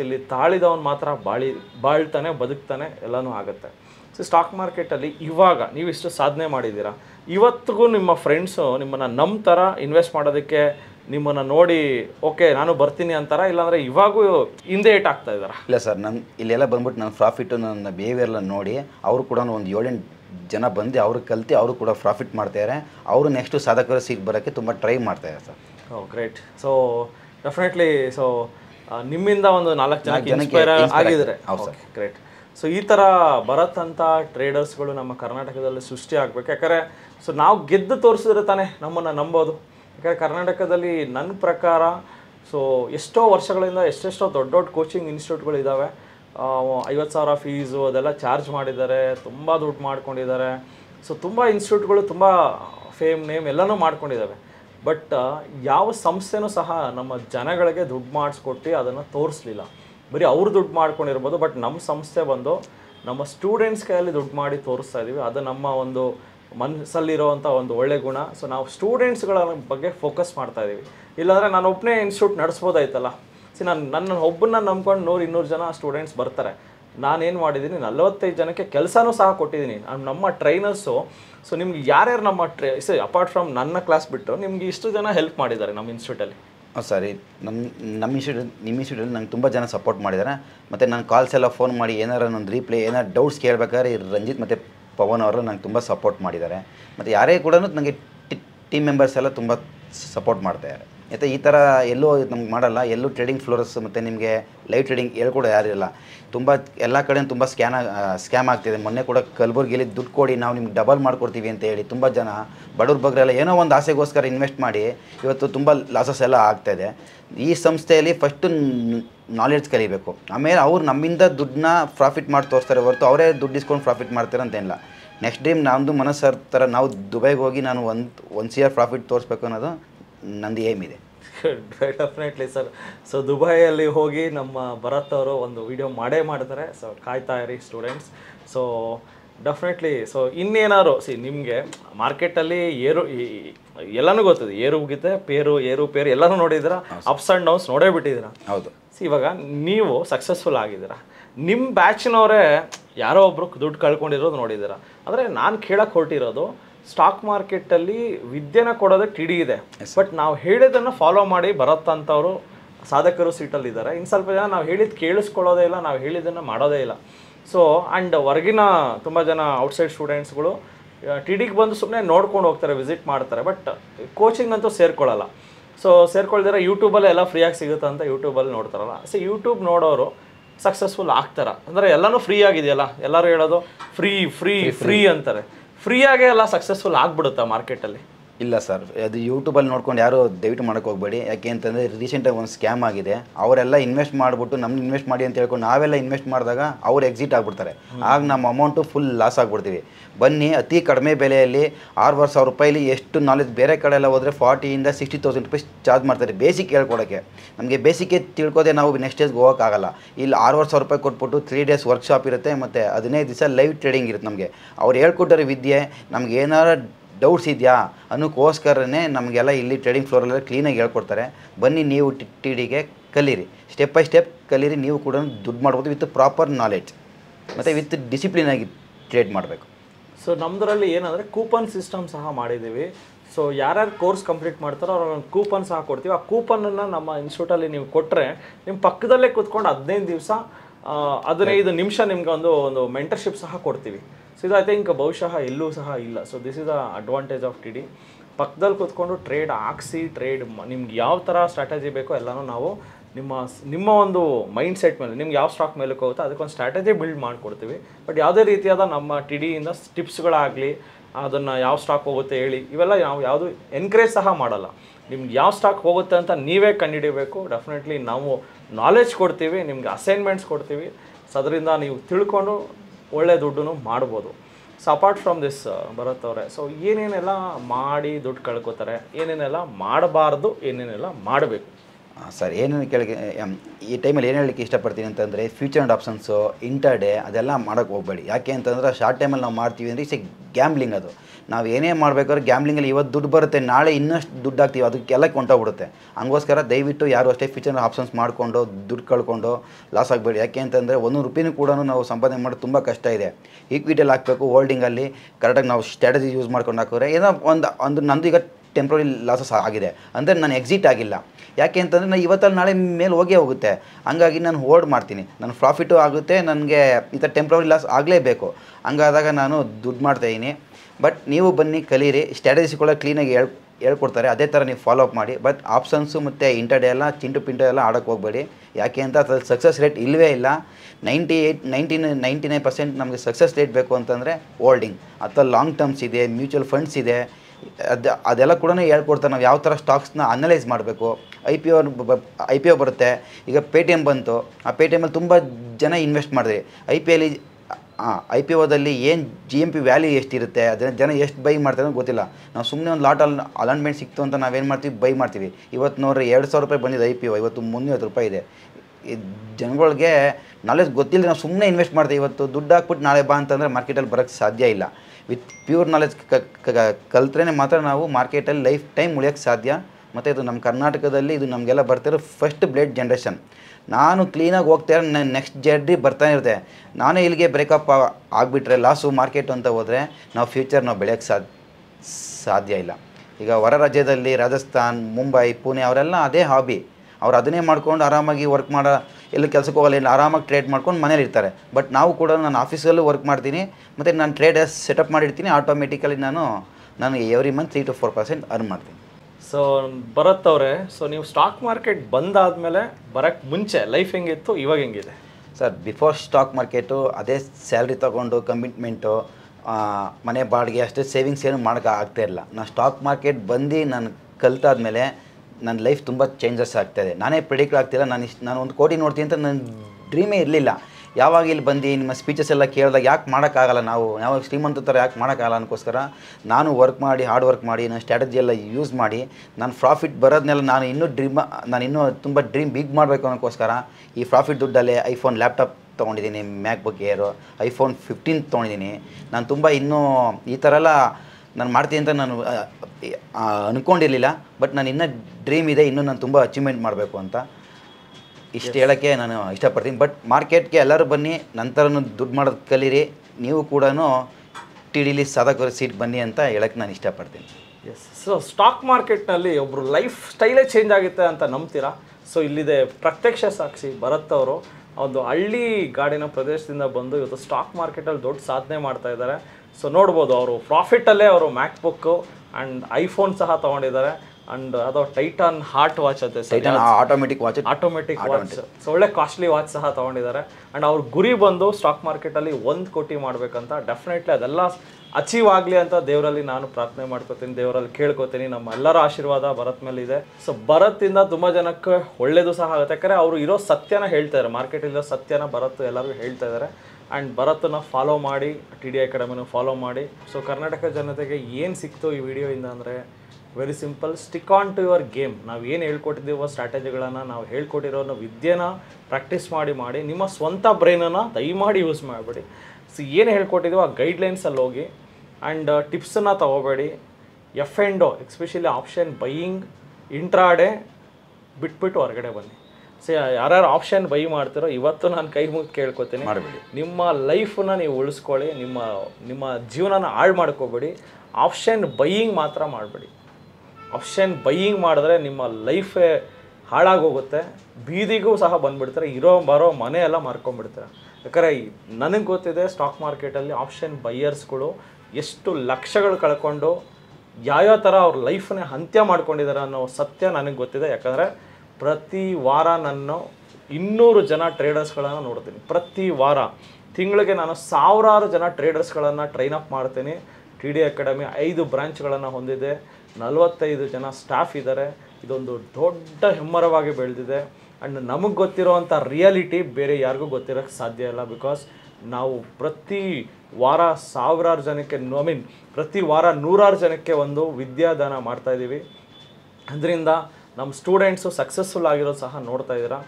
ಇಲ್ಲಿ ತಾಳಿದವನು ಮಾತ್ರ ಬಾಳಿ ಬಾಳ್ತಾನೆ ಬದುಕ್ತಾನೆ ಎಲ್ಲನೂ ಆಗುತ್ತೆ ಸೊ ಸ್ಟಾಕ್ ಮಾರ್ಕೆಟಲ್ಲಿ ಇವಾಗ ನೀವು ಇಷ್ಟು ಸಾಧನೆ ಮಾಡಿದ್ದೀರಾ ಇವತ್ತಿಗೂ ನಿಮ್ಮ ಫ್ರೆಂಡ್ಸು ನಿಮ್ಮನ್ನು ನಮ್ಮ ಥರ ಇನ್ವೆಸ್ಟ್ ಮಾಡೋದಕ್ಕೆ ನಿಮ್ಮನ್ನು ನೋಡಿ ಓಕೆ ನಾನು ಬರ್ತೀನಿ ಅಂತಾರ ಇಲ್ಲಾಂದರೆ ಇವಾಗೂ ಹಿಂದೆ ಏಟ್ ಆಗ್ತಾ ಇದ್ದಾರಾ ಇಲ್ಲ ಸರ್ ನನ್ನ ಇಲ್ಲೆಲ್ಲ ಬಂದ್ಬಿಟ್ಟು ನನ್ನ ಪ್ರಾಫಿಟ್ಟು ನನ್ನ ಎಲ್ಲ ನೋಡಿ ಅವರು ಕೂಡ ಒಂದು ಏಳೆಂಟು ಜನ ಬಂದು ಅವ್ರು ಕಲಿತು ಅವರು ಕೂಡ ಪ್ರಾಫಿಟ್ ಮಾಡ್ತಾಯಿದ್ದಾರೆ ಅವರು ನೆಕ್ಸ್ಟು ಸಾಧಕರು ಸೀಟ್ ಬರೋಕ್ಕೆ ತುಂಬ ಟ್ರೈ ಮಾಡ್ತಾಯಿದ್ದಾರೆ sir oh great so definitely so ನಿಮ್ಮಿಂದ ಒಂದು ನಾಲ್ಕು ಜನ ಇನ್ಸ್ಪೈರ್ ಆಗಿದ್ದಾರೆ ಗ್ರೇಟ್ ಸೊ ಈ ಥರ ಬರತ್ತಂಥ ಟ್ರೇಡರ್ಸ್ಗಳು ನಮ್ಮ ಕರ್ನಾಟಕದಲ್ಲಿ ಸೃಷ್ಟಿ ಆಗಬೇಕು ಯಾಕಂದರೆ ಸೊ ನಾವು ಗೆದ್ದು ತೋರಿಸಿದ್ರೆ ತಾನೇ ನಮ್ಮನ್ನು ನಂಬೋದು ಯಾಕಂದರೆ ಕರ್ನಾಟಕದಲ್ಲಿ ನನ್ನ ಪ್ರಕಾರ ಸೊ ಎಷ್ಟೋ ವರ್ಷಗಳಿಂದ ಎಷ್ಟೆಷ್ಟೋ ದೊಡ್ಡ ದೊಡ್ಡ ಕೋಚಿಂಗ್ ಇನ್ಸ್ಟಿಟ್ಯೂಟ್ಗಳಿದ್ದಾವೆ ಐವತ್ತು ಸಾವಿರ ಫೀಸು ಅದೆಲ್ಲ ಚಾರ್ಜ್ ಮಾಡಿದ್ದಾರೆ ತುಂಬ ದುಡ್ಡು ಮಾಡ್ಕೊಂಡಿದ್ದಾರೆ ಸೊ ತುಂಬ ಇನ್ಸ್ಟಿಟ್ಯೂಟ್ಗಳು ತುಂಬ ಫೇಮ್ ನೇಮ್ ಎಲ್ಲನೂ ಮಾಡ್ಕೊಂಡಿದ್ದಾವೆ ಬಟ್ ಯಾವ ಸಂಸ್ಥೆನೂ ಸಹ ನಮ್ಮ ಜನಗಳಿಗೆ ದುಡ್ಡು ಮಾಡಿಸ್ಕೊಟ್ಟು ಅದನ್ನು ತೋರಿಸಲಿಲ್ಲ ಬರೀ ಅವ್ರು ದುಡ್ಡು ಮಾಡ್ಕೊಂಡಿರ್ಬೋದು ಬಟ್ ನಮ್ಮ ಸಂಸ್ಥೆ ಬಂದು ನಮ್ಮ ಸ್ಟೂಡೆಂಟ್ಸ್ ಕೈಯಲ್ಲಿ ದುಡ್ಡು ಮಾಡಿ ತೋರಿಸ್ತಾ ಇದ್ದೀವಿ ಅದು ನಮ್ಮ ಒಂದು ಮನಸ್ಸಲ್ಲಿರೋವಂಥ ಒಂದು ಒಳ್ಳೆ ಗುಣ ಸೊ ನಾವು ಸ್ಟೂಡೆಂಟ್ಸ್ಗಳ ಬಗ್ಗೆ ಫೋಕಸ್ ಮಾಡ್ತಾ ಇದ್ದೀವಿ ಇಲ್ಲಾಂದರೆ ನಾನು ಒಬ್ಬನೇ ಇನ್ಸ್ಟಿಟ್ಯೂಟ್ ನಡೆಸ್ಬೋದಾಯ್ತಲ್ಲ ಸಿ ನಾನು ನನ್ನ ಒಬ್ಬನ್ನ ನಂಬ್ಕೊಂಡು ನೂರು ಇನ್ನೂರು ಜನ ಸ್ಟೂಡೆಂಟ್ಸ್ ಬರ್ತಾರೆ ನಾನೇನು ಮಾಡಿದ್ದೀನಿ ನಲವತ್ತೈದು ಜನಕ್ಕೆ ಕೆಲಸನೂ ಸಹ ಕೊಟ್ಟಿದ್ದೀನಿ ನಾನು ನಮ್ಮ ಟ್ರೈನರ್ಸು ಸೊ ನಿಮ್ಗೆ ಯಾರ್ಯಾರು ನಮ್ಮ ಟ್ರೈ ಸೊ ಅಪಾರ್ಟ್ ಫ್ರಮ್ ನನ್ನ ಕ್ಲಾಸ್ ಬಿಟ್ಟು ನಿಮ್ಗೆ ಇಷ್ಟು ಜನ ಹೆಲ್ಪ್ ಮಾಡಿದ್ದಾರೆ ನಮ್ಮ ಇನ್ಸ್ಟಿಟ್ಯೂಟಲ್ಲಿ ಸರಿ ನನ್ನ ನಮ್ಮ ಇನ್ಸ್ಟಿಟ್ಯೂಟ್ ನಿಮ್ಮ ಇನ್ಸ್ಟಿಟ್ಯೂಟಲ್ಲಿ ನಂಗೆ ತುಂಬ ಜನ ಸಪೋರ್ಟ್ ಮಾಡಿದ್ದಾರೆ ಮತ್ತು ನಾನು ಕಾಲ್ಸ್ ಎಲ್ಲ ಫೋನ್ ಮಾಡಿ ಏನಾರು ನನ್ನ ರೀಪ್ಲೇ ಏನಾರು ಡೌಟ್ಸ್ ಕೇಳಬೇಕಾದ್ರೆ ರಂಜಿತ್ ಮತ್ತು ಪವನ್ ಅವರು ನಂಗೆ ತುಂಬ ಸಪೋರ್ಟ್ ಮಾಡಿದ್ದಾರೆ ಮತ್ತು ಯಾರೇ ಕೂಡ ನನಗೆ ಟೀಮ್ ಮೆಂಬರ್ಸ್ ಎಲ್ಲ ತುಂಬ ಸಪೋರ್ಟ್ ಮಾಡ್ತಾಯಿದ್ದಾರೆ ಮತ್ತು ಈ ಥರ ಎಲ್ಲೂ ನಮ್ಗೆ ಮಾಡಲ್ಲ ಎಲ್ಲೂ ಟ್ರೇಡಿಂಗ್ ಫ್ಲೋರ್ಸ್ ಮತ್ತು ನಿಮಗೆ ಲೈವ್ ಟ್ರೇಡಿಂಗ್ ಹೇಳ್ಕೊಡೋ ಯಾರಿಲ್ಲ ತುಂಬ ಎಲ್ಲ ಕಡೆ ತುಂಬ ಸ್ಕ್ಯಾನ್ ಸ್ಕ್ಯಾಮ್ ಆಗ್ತಿದೆ ಮೊನ್ನೆ ಕೂಡ ಕಲಬುರ್ಗಿಲಿ ದುಡ್ಡು ಕೊಡಿ ನಾವು ನಿಮ್ಗೆ ಡಬಲ್ ಮಾಡ್ಕೊಡ್ತೀವಿ ಅಂತ ಹೇಳಿ ತುಂಬ ಜನ ಬಡವ್ರ ಬಗ್ಗೆಲ್ಲ ಏನೋ ಒಂದು ಆಸೆಗೋಸ್ಕರ ಇನ್ವೆಸ್ಟ್ ಮಾಡಿ ಇವತ್ತು ತುಂಬ ಲಾಸಸ್ ಎಲ್ಲ ಆಗ್ತಾಯಿದೆ ಈ ಸಂಸ್ಥೆಯಲ್ಲಿ ಫಸ್ಟು ನಾಲೆಡ್ಜ್ ಕಲಿಬೇಕು ಆಮೇಲೆ ಅವ್ರು ನಮ್ಮಿಂದ ದುಡ್ಡನ್ನ ಪ್ರಾಫಿಟ್ ಮಾಡಿ ತೋರಿಸ್ತಾರೆ ಹೊರತು ಅವರೇ ದುಡ್ಡು ಇಸ್ಕೊಂಡು ಪ್ರಾಫಿಟ್ ಮಾಡ್ತಾರೆ ಅಂತೇನಿಲ್ಲ ನೆಕ್ಸ್ಟ್ ಟೈಮ್ ನಮ್ಮದು ಮನಸ್ಸರ್ ಥರ ನಾವು ದುಬೈಗೆ ಹೋಗಿ ನಾನು ಒಂದು ಒನ್ ಸಿ ಪ್ರಾಫಿಟ್ ತೋರಿಸ್ಬೇಕು ಅನ್ನೋದು ನಂದು ಏಮ್ ಇದೆ ಡೆಫಿನೆಟ್ಲಿ ಸರ್ ಸೊ ದುಬೈಯಲ್ಲಿ ಹೋಗಿ ನಮ್ಮ ಭರತ್ ಅವರು ಒಂದು ವಿಡಿಯೋ ಮಾಡೇ ಮಾಡ್ತಾರೆ ಸೊ ಕಾಯ್ತಾ ಇರಿ ಸ್ಟೂಡೆಂಟ್ಸ್ ಸೊ ಡೆಫಿನೆಟ್ಲಿ ಸೊ ಇನ್ನೇನಾದ್ರು ಸಿ ನಿಮಗೆ ಮಾರ್ಕೆಟಲ್ಲಿ ಏರು ಎಲ್ಲನೂ ಗೊತ್ತಿದೆ ಏರು ಉಗಿದೆ ಪೇರು ಏರು ಪೇರು ಎಲ್ಲನೂ ನೋಡಿದಿರ ಅಪ್ಸ್ ಆ್ಯಂಡ್ ಡೌನ್ಸ್ ನೋಡೇ ಬಿಟ್ಟಿದ್ದೀರಾ ಹೌದು ಸಿ ಇವಾಗ ನೀವು ಸಕ್ಸಸ್ಫುಲ್ ಆಗಿದ್ದೀರಾ ನಿಮ್ಮ ಬ್ಯಾಚಿನವರೇ ಯಾರೋ ಒಬ್ರು ದುಡ್ಡು ಕಳ್ಕೊಂಡಿರೋದು ನೋಡಿದ್ದೀರಾ ಆದರೆ ನಾನು ಕೇಳಕ್ಕೆ ಹೊರಟಿರೋದು ಸ್ಟಾಕ್ ಮಾರ್ಕೆಟಲ್ಲಿ ವಿದ್ಯೆನ ಕೊಡೋದಕ್ಕೆ ಡಿ ಇದೆ ಬಟ್ ನಾವು ಹೇಳಿದ್ದನ್ನು ಫಾಲೋ ಮಾಡಿ ಬರತ್ತಂಥವ್ರು ಸಾಧಕರು ಸೀಟಲ್ಲಿ ಇದ್ದಾರೆ ಇನ್ನು ಸ್ವಲ್ಪ ಜನ ನಾವು ಹೇಳಿದ್ದು ಕೇಳಿಸ್ಕೊಳ್ಳೋದೇ ಇಲ್ಲ ನಾವು ಹೇಳಿದ್ದನ್ನು ಮಾಡೋದೇ ಇಲ್ಲ ಸೊ ಆ್ಯಂಡ್ ಹೊರಗಿನ ತುಂಬ ಜನ ಔಟ್ಸೈಡ್ ಸ್ಟೂಡೆಂಟ್ಸ್ಗಳು ಟಿ ಡಿಗೆ ಬಂದು ಸುಮ್ಮನೆ ನೋಡ್ಕೊಂಡು ಹೋಗ್ತಾರೆ ವಿಸಿಟ್ ಮಾಡ್ತಾರೆ ಬಟ್ ಕೋಚಿಂಗ್ ಅಂತೂ ಸೇರ್ಕೊಳ್ಳಲ್ಲ ಸೊ ಸೇರ್ಕೊಳ್ದಿರ ಯೂಟ್ಯೂಬಲ್ಲೇ ಎಲ್ಲ ಫ್ರೀಯಾಗಿ ಸಿಗುತ್ತೆ ಅಂತ ಯೂಟ್ಯೂಬಲ್ಲಿ ನೋಡ್ತಾರಲ್ಲ ಸೊ ಯೂಟ್ಯೂಬ್ ನೋಡೋರು ಸಕ್ಸಸ್ಫುಲ್ ಆಗ್ತಾರೆ ಅಂದರೆ ಎಲ್ಲನೂ ಫ್ರೀ ಆಗಿದೆಯಲ್ಲ ಎಲ್ಲರೂ ಹೇಳೋದು ಫ್ರೀ ಫ್ರೀ ಫ್ರೀ ಅಂತಾರೆ ಫ್ರೀಯಾಗೆ ಎಲ್ಲ ಸಕ್ಸಸ್ಫುಲ್ ಆಗ್ಬಿಡುತ್ತಾ ಮಾರ್ಕೆಟಲ್ಲಿ ಇಲ್ಲ ಸರ್ ಅದು ಯೂಟ್ಯೂಬಲ್ಲಿ ನೋಡ್ಕೊಂಡು ಯಾರು ದಯವಿಟ್ಟು ಮಾಡೋಕ್ಕೆ ಹೋಗಬೇಡಿ ಯಾಕೆ ಅಂತಂದರೆ ರೀಸೆಂಟಾಗಿ ಒಂದು ಸ್ಕ್ಯಾಮ್ ಆಗಿದೆ ಅವರೆಲ್ಲ ಇನ್ವೆಸ್ಟ್ ಮಾಡಿಬಿಟ್ಟು ನಮ್ಗೆ ಇನ್ವೆಸ್ಟ್ ಮಾಡಿ ಅಂತ ಹೇಳ್ಕೊಂಡು ನಾವೆಲ್ಲ ಇನ್ವೆಸ್ಟ್ ಮಾಡಿದಾಗ ಅವ್ರು ಎಕ್ಸಿಟ್ ಆಗಿಬಿಡ್ತಾರೆ ಆಗ ನಮ್ಮ ಅಮೌಂಟು ಫುಲ್ ಲಾಸ್ ಆಗಿಬಿಡ್ತೀವಿ ಬನ್ನಿ ಅತಿ ಕಡಿಮೆ ಬೆಲೆಯಲ್ಲಿ ಆರುವರೆ ಸಾವಿರ ರೂಪಾಯಿಲಿ ಎಷ್ಟು ನಾಲೆಜ್ ಬೇರೆ ಕಡೆ ಎಲ್ಲ ಹೋದರೆ ಫಾರ್ಟಿಯಿಂದ ಸಿಕ್ಸ್ಟಿ ತೌಸಂಡ್ ರುಪೀಸ್ ಚಾರ್ಜ್ ಮಾಡ್ತಾರೆ ಬೇಸಿಕ್ ಹೇಳ್ಕೊಡೋಕ್ಕೆ ನಮಗೆ ಬೇಸಿಗೆ ತಿಳ್ಕೋದೆ ನಾವು ನೆಕ್ಸ್ಟ್ ಡೇಸ್ಗೆ ಹೋಗೋಕ್ಕಾಗಲ್ಲ ಇಲ್ಲಿ ಆರುವರೆ ಸಾವಿರ ರೂಪಾಯಿ ಕೊಟ್ಬಿಟ್ಟು ತ್ರೀ ಡೇಸ್ ವರ್ಕ್ಶಾಪ್ ಇರುತ್ತೆ ಮತ್ತು ಹದಿನೈದು ದಿವಸ ಲೈವ್ ಟ್ರೇಡಿಂಗ್ ಇರುತ್ತೆ ನಮಗೆ ಅವ್ರು ಹೇಳ್ಕೊಟ್ಟರೆ ವಿದ್ಯೆ ನಮ್ಗೆ ಏನಾರು ಡೌಟ್ಸ್ ಇದೆಯಾ ಅನ್ನೋಕ್ಕೋಸ್ಕರನೇ ನಮಗೆಲ್ಲ ಇಲ್ಲಿ ಟ್ರೇಡಿಂಗ್ ಫ್ಲೋರಲ್ಲೆಲ್ಲ ಕ್ಲೀನಾಗಿ ಹೇಳ್ಕೊಡ್ತಾರೆ ಬನ್ನಿ ನೀವು ಟಿ ಟಿ ಡಿಗೆ ಕಲೀರಿ ಸ್ಟೆಪ್ ಬೈ ಸ್ಟೆಪ್ ಕಲೀರಿ ನೀವು ಕೂಡ ದುಡ್ಡು ಮಾಡ್ಬೋದು ವಿತ್ ಪ್ರಾಪರ್ ನಾಲೆಡ್ಜ್ ಮತ್ತು ವಿತ್ ಡಿಸಿಪ್ಲಿನ್ ಆಗಿ ಟ್ರೇಡ್ ಮಾಡಬೇಕು ಸೊ ನಮ್ಮದರಲ್ಲಿ ಏನಂದರೆ ಕೂಪನ್ ಸಿಸ್ಟಮ್ ಸಹ ಮಾಡಿದ್ದೀವಿ ಸೊ ಯಾರ್ಯಾರು ಕೋರ್ಸ್ ಕಂಪ್ಲೀಟ್ ಮಾಡ್ತಾರೋ ಒಂದು ಕೂಪನ್ ಸಹ ಕೊಡ್ತೀವಿ ಆ ಕೂಪನನ್ನು ನಮ್ಮ ಇನ್ಸ್ಟಿಟ್ಯೂಟಲ್ಲಿ ನೀವು ಕೊಟ್ಟರೆ ನಿಮ್ಮ ಪಕ್ಕದಲ್ಲೇ ಕೂತ್ಕೊಂಡು ಹದಿನೈದು ದಿವಸ ಹದಿನೈದು ನಿಮಿಷ ನಿಮ್ಗೆ ಒಂದು ಒಂದು ಮೆಂಟರ್ಶಿಪ್ ಸಹ ಕೊಡ್ತೀವಿ ಸೊ ಇದು ಐ ಥಿಂಕ್ ಬಹುಶಃ ಎಲ್ಲೂ ಸಹ ಇಲ್ಲ so this is a advantage of T D ಪಕ್ಕದಲ್ಲಿ ಕೂತ್ಕೊಂಡು ಟ್ರೇಡ್ ಹಾಕ್ಸಿ ಟ್ರೇಡ್ ನಿಮ್ಗೆ ಯಾವ ಥರ ಸ್ಟ್ರಾಟಜಿ ಬೇಕೋ ಎಲ್ಲನೂ ನಾವು ನಿಮ್ಮ ನಿಮ್ಮ ಒಂದು ಮೈಂಡ್ ಸೆಟ್ ಮೇಲೆ ನಿಮ್ಗೆ ಯಾವ ಸ್ಟಾಕ್ ಮೇಲೆ ಹೋಗುತ್ತೋ ಅದಕ್ಕೊಂದು ಸ್ಟ್ರಾಟಜಿ ಬಿಲ್ಡ್ ಮಾಡಿಕೊಡ್ತೀವಿ ಬಟ್ ಯಾವುದೇ ರೀತಿಯಾದ ನಮ್ಮ ಟಿ ಡಿಯಿಂದ ಟಿಪ್ಸ್ಗಳಾಗಲಿ ಅದನ್ನು ಯಾವ ಸ್ಟಾಕ್ ಹೋಗುತ್ತೆ ಹೇಳಿ ಇವೆಲ್ಲ ನಾವು ಯಾವುದು ಎನ್ಕರೇಜ್ ಸಹ ಮಾಡಲ್ಲ ನಿಮ್ಗೆ ಯಾವ ಸ್ಟಾಕ್ ಹೋಗುತ್ತೆ ಅಂತ ನೀವೇ ಕಂಡುಹಿಡಿಬೇಕು ಡೆಫಿನೆಟ್ಲಿ ನಾವು ನಾಲೆಜ್ ಕೊಡ್ತೀವಿ ನಿಮ್ಗೆ ಅಸೈನ್ಮೆಂಟ್ಸ್ ಕೊಡ್ತೀವಿ ಸೊ ಅದರಿಂದ ನೀವು ತಿಳ್ಕೊಂಡು ಒಳ್ಳೆ ದುಡ್ಡು ಮಾಡ್ಬೋದು so apart from this Bharat ಅವರೆ ಸೊ ಏನೇನೆಲ್ಲ ಮಾಡಿ ದುಡ್ಡು ಕಳ್ಕೊತಾರೆ ಏನೇನೆಲ್ಲ ಮಾಡಬಾರ್ದು ಏನೇನೆಲ್ಲ ಮಾಡಬೇಕು ಸರ್ ಏನೇನು ಕೇಳಿ ಈ ಟೈಮಲ್ಲಿ ಏನು ಹೇಳಲಿಕ್ಕೆ ಇಷ್ಟಪಡ್ತೀನಿ ಅಂತಂದರೆ future and options inter day ಅದೆಲ್ಲ ಮಾಡೋಕ್ಕೆ ಹೋಗಬೇಡಿ ಯಾಕೆ ಅಂತಂದ್ರೆ ಶಾರ್ಟ್ ಟೈಮಲ್ಲಿ ನಾವು ಮಾಡ್ತೀವಿ ಅಂದರೆ ಇಟ್ಸ್ ಎ ಗ್ಯಾಮ್ಲಿಂಗ್ ಅದು ನಾವು ಏನೇ ಮಾಡಬೇಕಾದ್ರೆ ಗ್ಯಾಮ್ಲಿಂಗಲ್ಲಿ ಇವತ್ತು ದುಡ್ಡು ಬರುತ್ತೆ ನಾಳೆ ಇನ್ನಷ್ಟು ದುಡ್ಡು ಹಾಕ್ತೀವಿ ಅದಕ್ಕೆಲ್ಲ ಕೊಂಟೋಗ್ಬಿಡುತ್ತೆ ಹಂಗೋಸ್ಕರ ದಯವಿಟ್ಟು ಯಾರು ಅಷ್ಟೇ ಫ್ಯೂಚರ್ ಆಪ್ಷನ್ಸ್ ಮಾಡಿಕೊಂಡು ದುಡ್ಡು ಕಳ್ಕೊಂಡು ಲಾಸ್ ಆಗಬೇಡಿ ಯಾಕೆ ಅಂತಂದರೆ ಒಂದು ರೂಪಾಯಿನೂ ಕೂಡ ನಾವು ಸಂಪಾದನೆ ಮಾಡೋದು ತುಂಬ ಕಷ್ಟ ಇದೆ ಈಕ್ವಿಟಿಯಲ್ಲಿ ಹಾಕಬೇಕು ಹೋಲ್ಡಿಂಗಲ್ಲಿ ಕರೆಕ್ಟಾಗಿ ನಾವು ಸ್ಟ್ರಾಟಜಿ ಯೂಸ್ ಮಾಡ್ಕೊಂಡು ಹಾಕಿದ್ರೆ ಏನೋ ಒಂದು ಒಂದು ನಂದು ಈಗ ಟೆಂಪ್ರರಿ ಲಾಸಸ್ ಆಗಿದೆ ಅಂದರೆ ನಾನು ಎಕ್ಸಿಟ್ ಆಗಿಲ್ಲ ಯಾಕೆ ಅಂತಂದರೆ ನಾನು ಇವತ್ತಲ್ಲಿ ನಾಳೆ ಮೇಲೆ ಹೋಗೇ ಹೋಗುತ್ತೆ ಹಂಗಾಗಿ ನಾನು ಹೋಲ್ಡ್ ಮಾಡ್ತೀನಿ ನನ್ನ ಪ್ರಾಫಿಟು ಆಗುತ್ತೆ ನನಗೆ ಈ ಥರ ಟೆಂಪ್ರವರಿ ಲಾಸ್ ಆಗಲೇಬೇಕು ಹಂಗಾದಾಗ ನಾನು ದುಡ್ಡು ಮಾಡ್ತಾಯಿದ್ದೀನಿ ಬಟ್ ನೀವು ಬನ್ನಿ ಕಲೀರಿ ಸ್ಟ್ರಾಟಜಿ ಕೂಡ ಕ್ಲೀನಾಗಿ ಹೇಳ್ ಹೇಳ್ಕೊಡ್ತಾರೆ ಅದೇ ಥರ ನೀವು ಫಾಲೋ ಅಪ್ ಮಾಡಿ ಬಟ್ ಆಪ್ಷನ್ಸು ಮತ್ತು ಇಂಟರ್ಡೇ ಎಲ್ಲ ಚಿಂಟು ಪಿಂಟು ಎಲ್ಲ ಆಡೋಕ್ಕೆ ಹೋಗಬೇಡಿ ಯಾಕೆ ಅಂತ ಅದ್ರಲ್ಲಿ ಸಕ್ಸಸ್ ರೇಟ್ ಇಲ್ಲವೇ ಇಲ್ಲ ninety eight ninety ninety nine percent ನಮಗೆ ಸಕ್ಸಸ್ ರೇಟ್ ಬೇಕು ಅಂತಂದರೆ ಹೋಲ್ಡಿಂಗ್ ಅಥವಾ ಲಾಂಗ್ ಟರ್ಮ್ಸ್ ಇದೆ ಮ್ಯೂಚುವಲ್ ಫಂಡ್ಸ್ ಇದೆ ಅದು ಅದೆಲ್ಲ ಕೂಡ ಹೇಳ್ಕೊಡ್ತಾರೆ ನಾವು ಯಾವ ಥರ ಸ್ಟಾಕ್ಸ್ನ ಅನಲೈಸ್ ಮಾಡಬೇಕು I P O I P O ಬರುತ್ತೆ ಈಗ ಪೇ ಟಿ ಎಮ್ ಬಂತು ಆ ಪೇ ಟಿ ಎಮ್ಮಲ್ಲಿ ತುಂಬ ಜನ ಇನ್ವೆಸ್ಟ್ ಮಾಡಿದ್ರಿ ಐ ಪಿ ಎಲ್ಲಿ ಐ ಪಿ ಓದಲ್ಲಿ ಏನು ಜಿ ಎಮ್ ಪಿ ವ್ಯಾಲ್ಯೂ ಎಷ್ಟಿರುತ್ತೆ ಅದನ್ನು ಜನ ಎಷ್ಟು ಬೈ ಮಾಡ್ತಾರೆ ಗೊತ್ತಿಲ್ಲ ನಾವು ಸುಮ್ಮನೆ ಒಂದು ಲಾಟ್ ಅಲ್ಲಿ ಅಲಾಟ್ಮೆಂಟ್ ಸಿಕ್ತು ಅಂತ ನಾವೇನು ಮಾಡ್ತೀವಿ ಬೈ ಮಾಡ್ತೀವಿ ಇವತ್ತು ನೋಡ್ರಿ ಎರಡು ಸಾವಿರ ರೂಪಾಯಿ ಬಂದಿದೆ ಐ ಪಿ ಒ ಇವತ್ತು ಮುನ್ನೂರು ರೂಪಾಯಿ ಇದೆ ಜನಗಳಿಗೆ ನಾಲೆಜ್ ಗೊತ್ತಿಲ್ಲ ನಾವು ಸುಮ್ಮನೆ ಇನ್ವೆಸ್ಟ್ ಮಾಡಿದೆ ಇವತ್ತು ದುಡ್ಡು ಹಾಕ್ಬಿಟ್ಟು ನಾಳೆ ಬಾ ಅಂತಂದರೆ ಮಾರ್ಕೆಟಲ್ಲಿ ಬರೋಕ್ಕೆ ಸಾಧ್ಯ ಇಲ್ಲ ವಿತ್ ಪ್ಯೂರ್ ನಾಲೆಜ್ ಕಲ್ತ್ರೆ ಮಾತ್ರ ನಾವು ಮಾರ್ಕೆಟಲ್ಲಿ ಲೈಫ್ ಟೈಮ್ ಉಳಿಯೋಕ್ಕೆ ಸಾಧ್ಯ ಮತ್ತು ಇದು ನಮ್ಮ ಕರ್ನಾಟಕದಲ್ಲಿ ಇದು ನಮಗೆಲ್ಲ ಬರ್ತಿರೋ ಫಸ್ಟ್ ಬ್ಲೇಡ್ ಜನ್ರೇಷನ್ ನಾನು ಕ್ಲೀನಾಗಿ ಹೋಗ್ತಾ ಇರೋ ನೆಕ್ಸ್ಟ್ ಜರ್ನಿ ಬರ್ತಾನೆ ಇರುತ್ತೆ ನಾನೇ ಇಲ್ಲಿಗೆ ಬ್ರೇಕಪ್ ಆಗಿಬಿಟ್ರೆ ಲಾಸು ಮಾರ್ಕೆಟು ಅಂತ ಹೋದರೆ ನಾವು ಫ್ಯೂಚರ್ ನಾವು ಬೆಳೆಯೋಕ್ಕೆ ಸಾಧ್ಯ ಸಾಧ್ಯ ಇಲ್ಲ ಈಗ ಹೊರ ರಾಜ್ಯದಲ್ಲಿ ರಾಜಸ್ಥಾನ್ ಮುಂಬೈ ಪುಣೆ ಅವರೆಲ್ಲ ಅದೇ ಹಾಬಿ ಅವ್ರು ಅದನ್ನೇ ಮಾಡ್ಕೊಂಡು ಆರಾಮಾಗಿ ವರ್ಕ್ ಮಾಡೋ ಎಲ್ಲೂ ಕೆಲಸಕ್ಕೆ ಹೋಗಲ್ಲ ಇಲ್ಲ ಆರಾಮಾಗಿ ಟ್ರೇಡ್ ಮಾಡ್ಕೊಂಡು ಮನೇಲಿ ಇರ್ತಾರೆ ಬಟ್ ನಾವು ಕೂಡ ನಾನು ಆಫೀಸಲ್ಲೂ ವರ್ಕ್ ಮಾಡ್ತೀನಿ ಮತ್ತು ನಾನು ಟ್ರೇಡ್ ಸೆಟಪ್ ಮಾಡಿರ್ತೀನಿ ಆಟೋಮೆಟಿಕಲಿ ನಾನು ನನಗೆ every month three to four percent earn ಮಾಡ್ತೀನಿ ಸೊ ಭರತ್ ಅವರೇ ಸೊ ನೀವು ಸ್ಟಾಕ್ ಮಾರ್ಕೆಟ್ ಬಂದಾದಮೇಲೆ ಬರೋಕ್ಕೆ ಮುಂಚೆ ಲೈಫ್ ಹೆಂಗಿತ್ತು ಇವಾಗ ಹೆಂಗಿದೆ ಸರ್ ಬಿಫೋರ್ ಸ್ಟಾಕ್ ಮಾರ್ಕೆಟು ಅದೇ ಸ್ಯಾಲ್ರಿ ತೊಗೊಂಡು ಕಮಿಟ್ಮೆಂಟು ಮನೆ ಬಾಡಿಗೆ ಅಷ್ಟೇ ಸೇವಿಂಗ್ಸ್ ಏನು ಮಾಡೋಕ್ಕೆ ಇಲ್ಲ ನಾನು ಸ್ಟಾಕ್ ಮಾರ್ಕೆಟ್ ಬಂದು ನಾನು ಮೇಲೆ ನನ್ನ ಲೈಫ್ ತುಂಬ ಚೇಂಜಸ್ ಆಗ್ತಾಯಿದೆ ನಾನೇ ಪ್ರಿಡಿಕ್ಟ್ ಆಗ್ತಿಲ್ಲ ನಾನು ಇಷ್ಟು ನಾನು ಒಂದು ಕೋಟಿ ನೋಡ್ತೀನಿ ಅಂತ ನನ್ನ ಡ್ರೀಮೇ ಇರಲಿಲ್ಲ ಯಾವಾಗ ಇಲ್ಲಿ ಬಂದು ನಿಮ್ಮ ಸ್ಪೀಚಸ್ ಎಲ್ಲ ಕೇಳಿದಾಗ ಯಾಕೆ ಮಾಡೋಕ್ಕಾಗಲ್ಲ ನಾವು ಯಾವಾಗ ಶ್ರೀಮಂತ ಥರ ಯಾಕೆ ಮಾಡೋಕ್ಕಾಗಲ್ಲ ಅನ್ನೋಕ್ಕೋಸ್ಕರ ನಾನು ವರ್ಕ್ ಮಾಡಿ ಹಾರ್ಡ್ ವರ್ಕ್ ಮಾಡಿ ನನ್ನ ಸ್ಟ್ರಾಟಜಿ ಎಲ್ಲ ಯೂಸ್ ಮಾಡಿ ನಾನು ಪ್ರಾಫಿಟ್ ಬರೋದನ್ನೆಲ್ಲ ನಾನು ಇನ್ನೂ ಡ್ರೀಮ್ ನಾನು ಇನ್ನೂ ತುಂಬ ಡ್ರೀಮ್ ಬಿಗ್ ಮಾಡಬೇಕು ಅನ್ನೋಕ್ಕೋಸ್ಕರ ಈ ಪ್ರಾಫಿಟ್ ದುಡ್ಡಲ್ಲೇ ಐಫೋನ್ ಲ್ಯಾಪ್ಟಾಪ್ ತೊಗೊಂಡಿದ್ದೀನಿ MacBook Air iPhone fifteen ತೊಗೊಂಡಿದ್ದೀನಿ ನಾನು ತುಂಬ ಇನ್ನೂ ಈ ಥರ ಎಲ್ಲ ನಾನು ಮಾಡ್ತೀನಿ ಅಂತ ನಾನು ಅಂದ್ಕೊಂಡಿರಲಿಲ್ಲ ಬಟ್ ನಾನು ಇನ್ನೂ ಡ್ರೀಮ್ ಇದೆ ಇನ್ನೂ ನಾನು ತುಂಬ ಅಚೀವ್ಮೆಂಟ್ ಮಾಡಬೇಕು ಅಂತ ಇಷ್ಟು ಹೇಳೋಕ್ಕೆ ನಾನು ಇಷ್ಟಪಡ್ತೀನಿ ಬಟ್ ಮಾರ್ಕೆಟ್ಗೆ ಎಲ್ಲರೂ ಬನ್ನಿ ನಂತರನೂ ದುಡ್ಡು ಮಾಡೋದು ಕಲೀರಿ ನೀವು ಕೂಡ ಟಿ ಡಿಲಿ ಸಾಧಕರ ಸೀಟ್ ಬನ್ನಿ ಅಂತ ಹೇಳೋಕ್ಕೆ ನಾನು ಇಷ್ಟಪಡ್ತೀನಿ ಎಸ್ ಸೊ ಸ್ಟಾಕ್ ಮಾರ್ಕೆಟ್ನಲ್ಲಿ ಒಬ್ಬರು ಲೈಫ್ ಸ್ಟೈಲೇ ಚೇಂಜ್ ಆಗುತ್ತೆ ಅಂತ ನಂಬ್ತೀರಾ ಸೊ ಇಲ್ಲಿದೆ ಪ್ರತ್ಯಕ್ಷ ಸಾಕ್ಷಿ ಭರತ್ ಅವರು ಒಂದು ಹಳ್ಳಿ ಗಾಡಿನ ಪ್ರದೇಶದಿಂದ ಬಂದು ಇವತ್ತು ಸ್ಟಾಕ್ ಮಾರ್ಕೆಟಲ್ಲಿ ದೊಡ್ಡ ಸಾಧನೆ ಮಾಡ್ತಾ ಇದ್ದಾರೆ ಸೊ ನೋಡ್ಬೋದು ಅವರು ಪ್ರಾಫಿಟಲ್ಲೇ ಅವರು ಮ್ಯಾಕ್ಬುಕ್ಕು ಅಂಡ್ ಐಫೋನ್ ಸಹ ತಗೊಂಡಿದ್ದಾರೆ ಅಂಡ್ ಅದು ಟೈಟಾನ್ ಹಾರ್ಟ್ ವಾಚ್ ಅಂತ automatic watch automatic watch so ಒಳ್ಳೆ ಕಾಸ್ಟ್ಲಿ ವಾಚ್ ಸಹ ತಗೊಂಡಿದ್ದಾರೆ ಅಂಡ್ ಅವ್ರ ಗುರಿ ಬಂದು ಸ್ಟಾಕ್ ಮಾರ್ಕೆಟ್ ಅಲ್ಲಿ ಒಂದ್ ಕೋಟಿ ಮಾಡ್ಬೇಕಂತ ಡೆಫಿನೆಟ್ಲಿ ಅದೆಲ್ಲ ಅಚೀವ್ ಆಗ್ಲಿ ಅಂತ ದೇವರಲ್ಲಿ ನಾನು ಪ್ರಾರ್ಥನೆ ಮಾಡ್ಕೋತೀನಿ ದೇವರಲ್ಲಿ ಕೇಳ್ಕೊತೀನಿ ನಮ್ಮ ಎಲ್ಲರ ಆಶೀರ್ವಾದ ಭರತ್ ಮೇಲೆ ಇದೆ ಸೊ ಇಂದ ತುಂಬಾ ಜನಕ್ಕೆ ಒಳ್ಳೇದು ಸಹ ಆಗುತ್ತೆ ಯಾಕಂದ್ರೆ ಅವರು ಇರೋ ಸತ್ಯನ ಹೇಳ್ತಾ ಇದ್ದಾರೆ ಇಲ್ಲಿರೋ ಸತ್ಯನ ಭರತ್ ಎಲ್ಲರೂ ಹೇಳ್ತಾ ಇದ್ದಾರೆ ಆ್ಯಂಡ್ ಭರತನ ಫಾಲೋ ಮಾಡಿ ಟಿ ಡಿ ಅಕಾಡೆಮಿನ ಫಾಲೋ ಮಾಡಿ ಸೊ ಕರ್ನಾಟಕ ಜನತೆಗೆ ಏನು ಸಿಕ್ತು ಈ ವಿಡಿಯೋಯಿಂದ ಅಂದರೆ very simple stick on to your game ನಾವು ಏನು ಹೇಳ್ಕೊಟ್ಟಿದ್ದೀವೋ ಸ್ಟ್ರಾಟಜಿಗಳನ್ನು ನಾವು ಹೇಳ್ಕೊಟ್ಟಿರೋ ವಿದ್ಯೆನ ಪ್ರಾಕ್ಟೀಸ್ ಮಾಡಿ ಮಾಡಿ ನಿಮ್ಮ ಸ್ವಂತ ಬ್ರೈನನ್ನು ದಯಮಾಡಿ ಯೂಸ್ ಮಾಡಬೇಡಿ ಸೊ ಏನು ಹೇಳ್ಕೊಟ್ಟಿದ್ದೀವೋ ಆ ಗೈಡ್ಲೈನ್ಸಲ್ಲಿ ಹೋಗಿ ಆ್ಯಂಡ್ ಟಿಪ್ಸನ್ನು ತೊಗೋಬೇಡಿ F and especially option buying intraday ಬಿಟ್ಬಿಟ್ಟು ಹೊರಗಡೆ ಬನ್ನಿ ಸಿ ಯಾರ್ಯಾರು ಆಪ್ಷನ್ ಬೈ ಮಾಡ್ತಿರೋ ಇವತ್ತು ನಾನು ಕೈ ಮುಗಿದು ಕೇಳ್ಕೊತೀನಿ ನಿಮ್ಮ ಲೈಫನ್ನ ನೀವು ಉಳಿಸ್ಕೊಳ್ಳಿ ನಿಮ್ಮ ನಿಮ್ಮ ಜೀವನನ ಹಾಳು ಮಾಡ್ಕೋಬೇಡಿ ಆಪ್ಷನ್ ಬೈಯಿಂಗ್ ಮಾತ್ರ ಮಾಡಬೇಡಿ ಆಪ್ಷನ್ ಬೈಯಿಂಗ್ ಮಾಡಿದ್ರೆ ನಿಮ್ಮ ಲೈಫೇ ಹಾಳಾಗೋಗುತ್ತೆ ಬೀದಿಗೂ ಸಹ ಬಂದುಬಿಡ್ತಾರೆ ಇರೋ ಬರೋ ಮನೆ ಎಲ್ಲ ಮಾರ್ಕೊಂಬಿಡ್ತಾರೆ ಯಾಕಂದರೆ ನನಗೆ ಗೊತ್ತಿದೆ ಸ್ಟಾಕ್ ಮಾರ್ಕೆಟಲ್ಲಿ ಆಪ್ಷನ್ ಬೈಯರ್ಸ್ಗಳು ಎಷ್ಟು ಲಕ್ಷಗಳು ಕಳ್ಕೊಂಡು ಯಾವ್ಯಾವ ಥರ ಅವ್ರ ಲೈಫನ್ನೇ ಅಂತ್ಯ ಮಾಡ್ಕೊಂಡಿದ್ದಾರೆ ಅನ್ನೋ ಸತ್ಯ ನನಗೆ ಗೊತ್ತಿದೆ ಯಾಕಂದರೆ ಪ್ರತಿ ವಾರ ನಾನು ಇನ್ನೂರು ಜನ ಟ್ರೇಡರ್ಸ್ಗಳನ್ನು ನೋಡ್ತೀನಿ ಪ್ರತಿ ವಾರ ತಿಂಗಳಿಗೆ ನಾನು ಸಾವಿರಾರು ಜನ ಟ್ರೇಡರ್ಸ್ಗಳನ್ನು ಟ್ರೈನ್ ಅಪ್ ಮಾಡ್ತೀನಿ ಟಿ ಡಿ ಅಕಾಡೆಮಿ ಐದು ಬ್ರಾಂಚ್ಗಳನ್ನು ಹೊಂದಿದೆ ನಲವತ್ತೈದು ಜನ ಸ್ಟಾಫ್ ಇದ್ದಾರೆ ಇದೊಂದು ದೊಡ್ಡ ಹೆಮ್ಮರವಾಗಿ ಬೆಳೆದಿದೆ ಆ್ಯಂಡ್ ನಮಗೆ ಗೊತ್ತಿರೋವಂಥ ರಿಯಾಲಿಟಿ ಬೇರೆ ಯಾರಿಗೂ ಗೊತ್ತಿರೋಕ್ಕೆ ಸಾಧ್ಯ ಇಲ್ಲ ಬಿಕಾಸ್ ನಾವು ಪ್ರತಿ ವಾರ ಸಾವಿರಾರು ಜನಕ್ಕೆ ಐ ಮೀನ್ ಪ್ರತಿ ವಾರ ನೂರಾರು ಜನಕ್ಕೆ ಒಂದು ವಿದ್ಯಾದಾನ ಮಾಡ್ತಾಯಿದ್ದೀವಿ ಅದರಿಂದ ನಮ್ಮ ಸ್ಟೂಡೆಂಟ್ಸು ಸಕ್ಸಸ್ಫುಲ್ ಆಗಿರೋದು ಸಹ ನೋಡ್ತಾ ಇದ್ದೀರಾ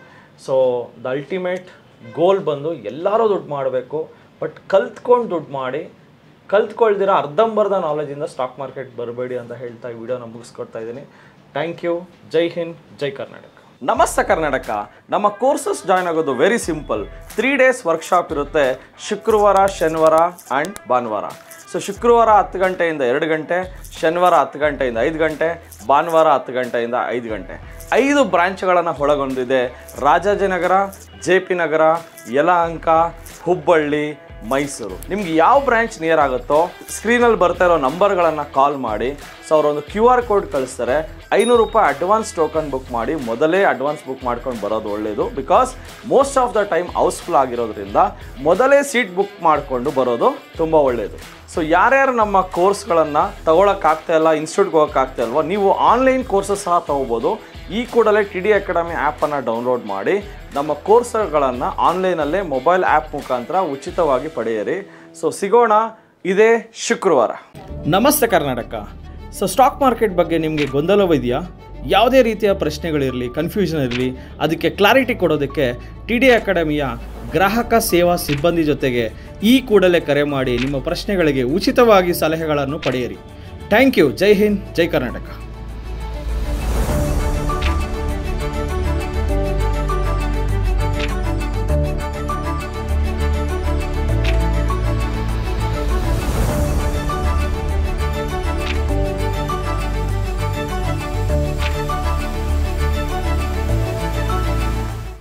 ಸೊ ದ ಅಲ್ಟಿಮೇಟ್ ಗೋಲ್ ಬಂದು ಎಲ್ಲರೂ ದುಡ್ಡು ಮಾಡಬೇಕು ಬಟ್ ಕಲ್ತ್ಕೊಂಡು ದುಡ್ಡು ಮಾಡಿ ಕಲ್ತ್ಕೊಳ್ದಿರ ಅರ್ಧಂಬರ್ಧ ನಾಲೆಜಿಂದ ಸ್ಟಾಕ್ ಮಾರ್ಕೆಟ್ ಬರಬೇಡಿ ಅಂತ ಹೇಳ್ತಾ ಈ ವಿಡಿಯೋನ ಮುಗಿಸ್ಕೊಡ್ತಾ ಇದ್ದೀನಿ ಥ್ಯಾಂಕ್ ಯು ಜೈ ಹಿಂದ್ ಜೈ ಕರ್ನಾಟಕ ನಮಸ್ತೆ ಕರ್ನಾಟಕ ನಮ್ಮ ಕೋರ್ಸಸ್ ಜಾಯ್ನ್ ಆಗೋದು very simple three days workshop ಇರುತ್ತೆ ಶುಕ್ರವಾರ ಶನಿವಾರ ಆ್ಯಂಡ್ ಭಾನುವಾರ ಸೊ ಶುಕ್ರವಾರ ಹತ್ತು ಗಂಟೆಯಿಂದ ಎರಡು ಗಂಟೆ ಶನಿವಾರ ಹತ್ತು ಗಂಟೆಯಿಂದ ಐದು ಗಂಟೆ ಭಾನುವಾರ ಹತ್ತು ಗಂಟೆಯಿಂದ ಐದು ಗಂಟೆ ಐದು ಬ್ರಾಂಚ್ಗಳನ್ನು ಒಳಗೊಂಡಿದೆ ರಾಜಾಜಿನಗರ ಜೆ ಪಿ ನಗರ ಯಲಹಂಕ ಹುಬ್ಬಳ್ಳಿ ಮೈಸೂರು ನಿಮ್ಗೆ ಯಾವ ಬ್ರ್ಯಾಂಚ್ ನಿಯರ್ ಆಗುತ್ತೋ ಸ್ಕ್ರೀನಲ್ಲಿ ಬರ್ತಾ ಇರೋ ನಂಬರ್ಗಳನ್ನು ಕಾಲ್ ಮಾಡಿ ಸೊ ಅವರೊಂದು ಕ್ಯೂ ಆರ್ ಕೋಡ್ ಕಳಿಸ್ತಾರೆ ಐನೂರು ರೂಪಾಯಿ ಅಡ್ವಾನ್ಸ್ ಟೋಕನ್ ಬುಕ್ ಮಾಡಿ ಮೊದಲೇ ಅಡ್ವಾನ್ಸ್ ಬುಕ್ ಮಾಡ್ಕೊಂಡು ಬರೋದು ಒಳ್ಳೆಯದು because most of the time housefull ಆಗಿರೋದ್ರಿಂದ ಮೊದಲೇ ಸೀಟ್ ಬುಕ್ ಮಾಡಿಕೊಂಡು ಬರೋದು ತುಂಬ ಒಳ್ಳೆಯದು ಸೊ ಯಾರ್ಯಾರು ನಮ್ಮ ಕೋರ್ಸ್ಗಳನ್ನು ತಗೊಳಕ್ಕಾಗ್ತಾ ಇಲ್ಲ ಇನ್ಸ್ಟಿಟ್ಯೂಟ್ಗೆ ಹೋಗೋಕ್ಕಾಗ್ತಾ ಇಲ್ವೋ ನೀವು ಆನ್ಲೈನ್ ಕೋರ್ಸಸ್ ಸಹ ತೊಗೋಬೋದು ಈ ಕೂಡಲೇ ಟಿ ಡಿ ಅಕಾಡೆಮಿ ಆ್ಯಪನ್ನು ಡೌನ್ಲೋಡ್ ಮಾಡಿ ನಮ್ಮ ಕೋರ್ಸ್ಗಳನ್ನು ಆನ್ಲೈನಲ್ಲೇ ಮೊಬೈಲ್ ಆ್ಯಪ್ ಮುಖಾಂತರ ಉಚಿತವಾಗಿ ಪಡೆಯಿರಿ ಸೊ ಸಿಗೋಣ ಇದೇ ಶುಕ್ರವಾರ ನಮಸ್ತೆ ಕರ್ನಾಟಕ ಸೊ ಸ್ಟಾಕ್ ಮಾರ್ಕೆಟ್ ಬಗ್ಗೆ ನಿಮಗೆ ಗೊಂದಲವಿದೆಯಾ ಯಾವುದೇ ರೀತಿಯ ಪ್ರಶ್ನೆಗಳಿರಲಿ ಕನ್ಫ್ಯೂಷನ್ ಇರಲಿ ಅದಕ್ಕೆ ಕ್ಲಾರಿಟಿ ಕೊಡೋದಕ್ಕೆ ಟಿ ಡಿ ಅಕಾಡೆಮಿಯ ಗ್ರಾಹಕ ಸೇವಾ ಸಿಬ್ಬಂದಿ ಜೊತೆಗೆ ಈ ಕೂಡಲೇ ಕರೆ ಮಾಡಿ ನಿಮ್ಮ ಪ್ರಶ್ನೆಗಳಿಗೆ ಉಚಿತವಾಗಿ ಸಲಹೆಗಳನ್ನು ಪಡೆಯಿರಿ ಥ್ಯಾಂಕ್ ಯು ಜೈ ಹಿಂದ್ ಜೈ ಕರ್ನಾಟಕ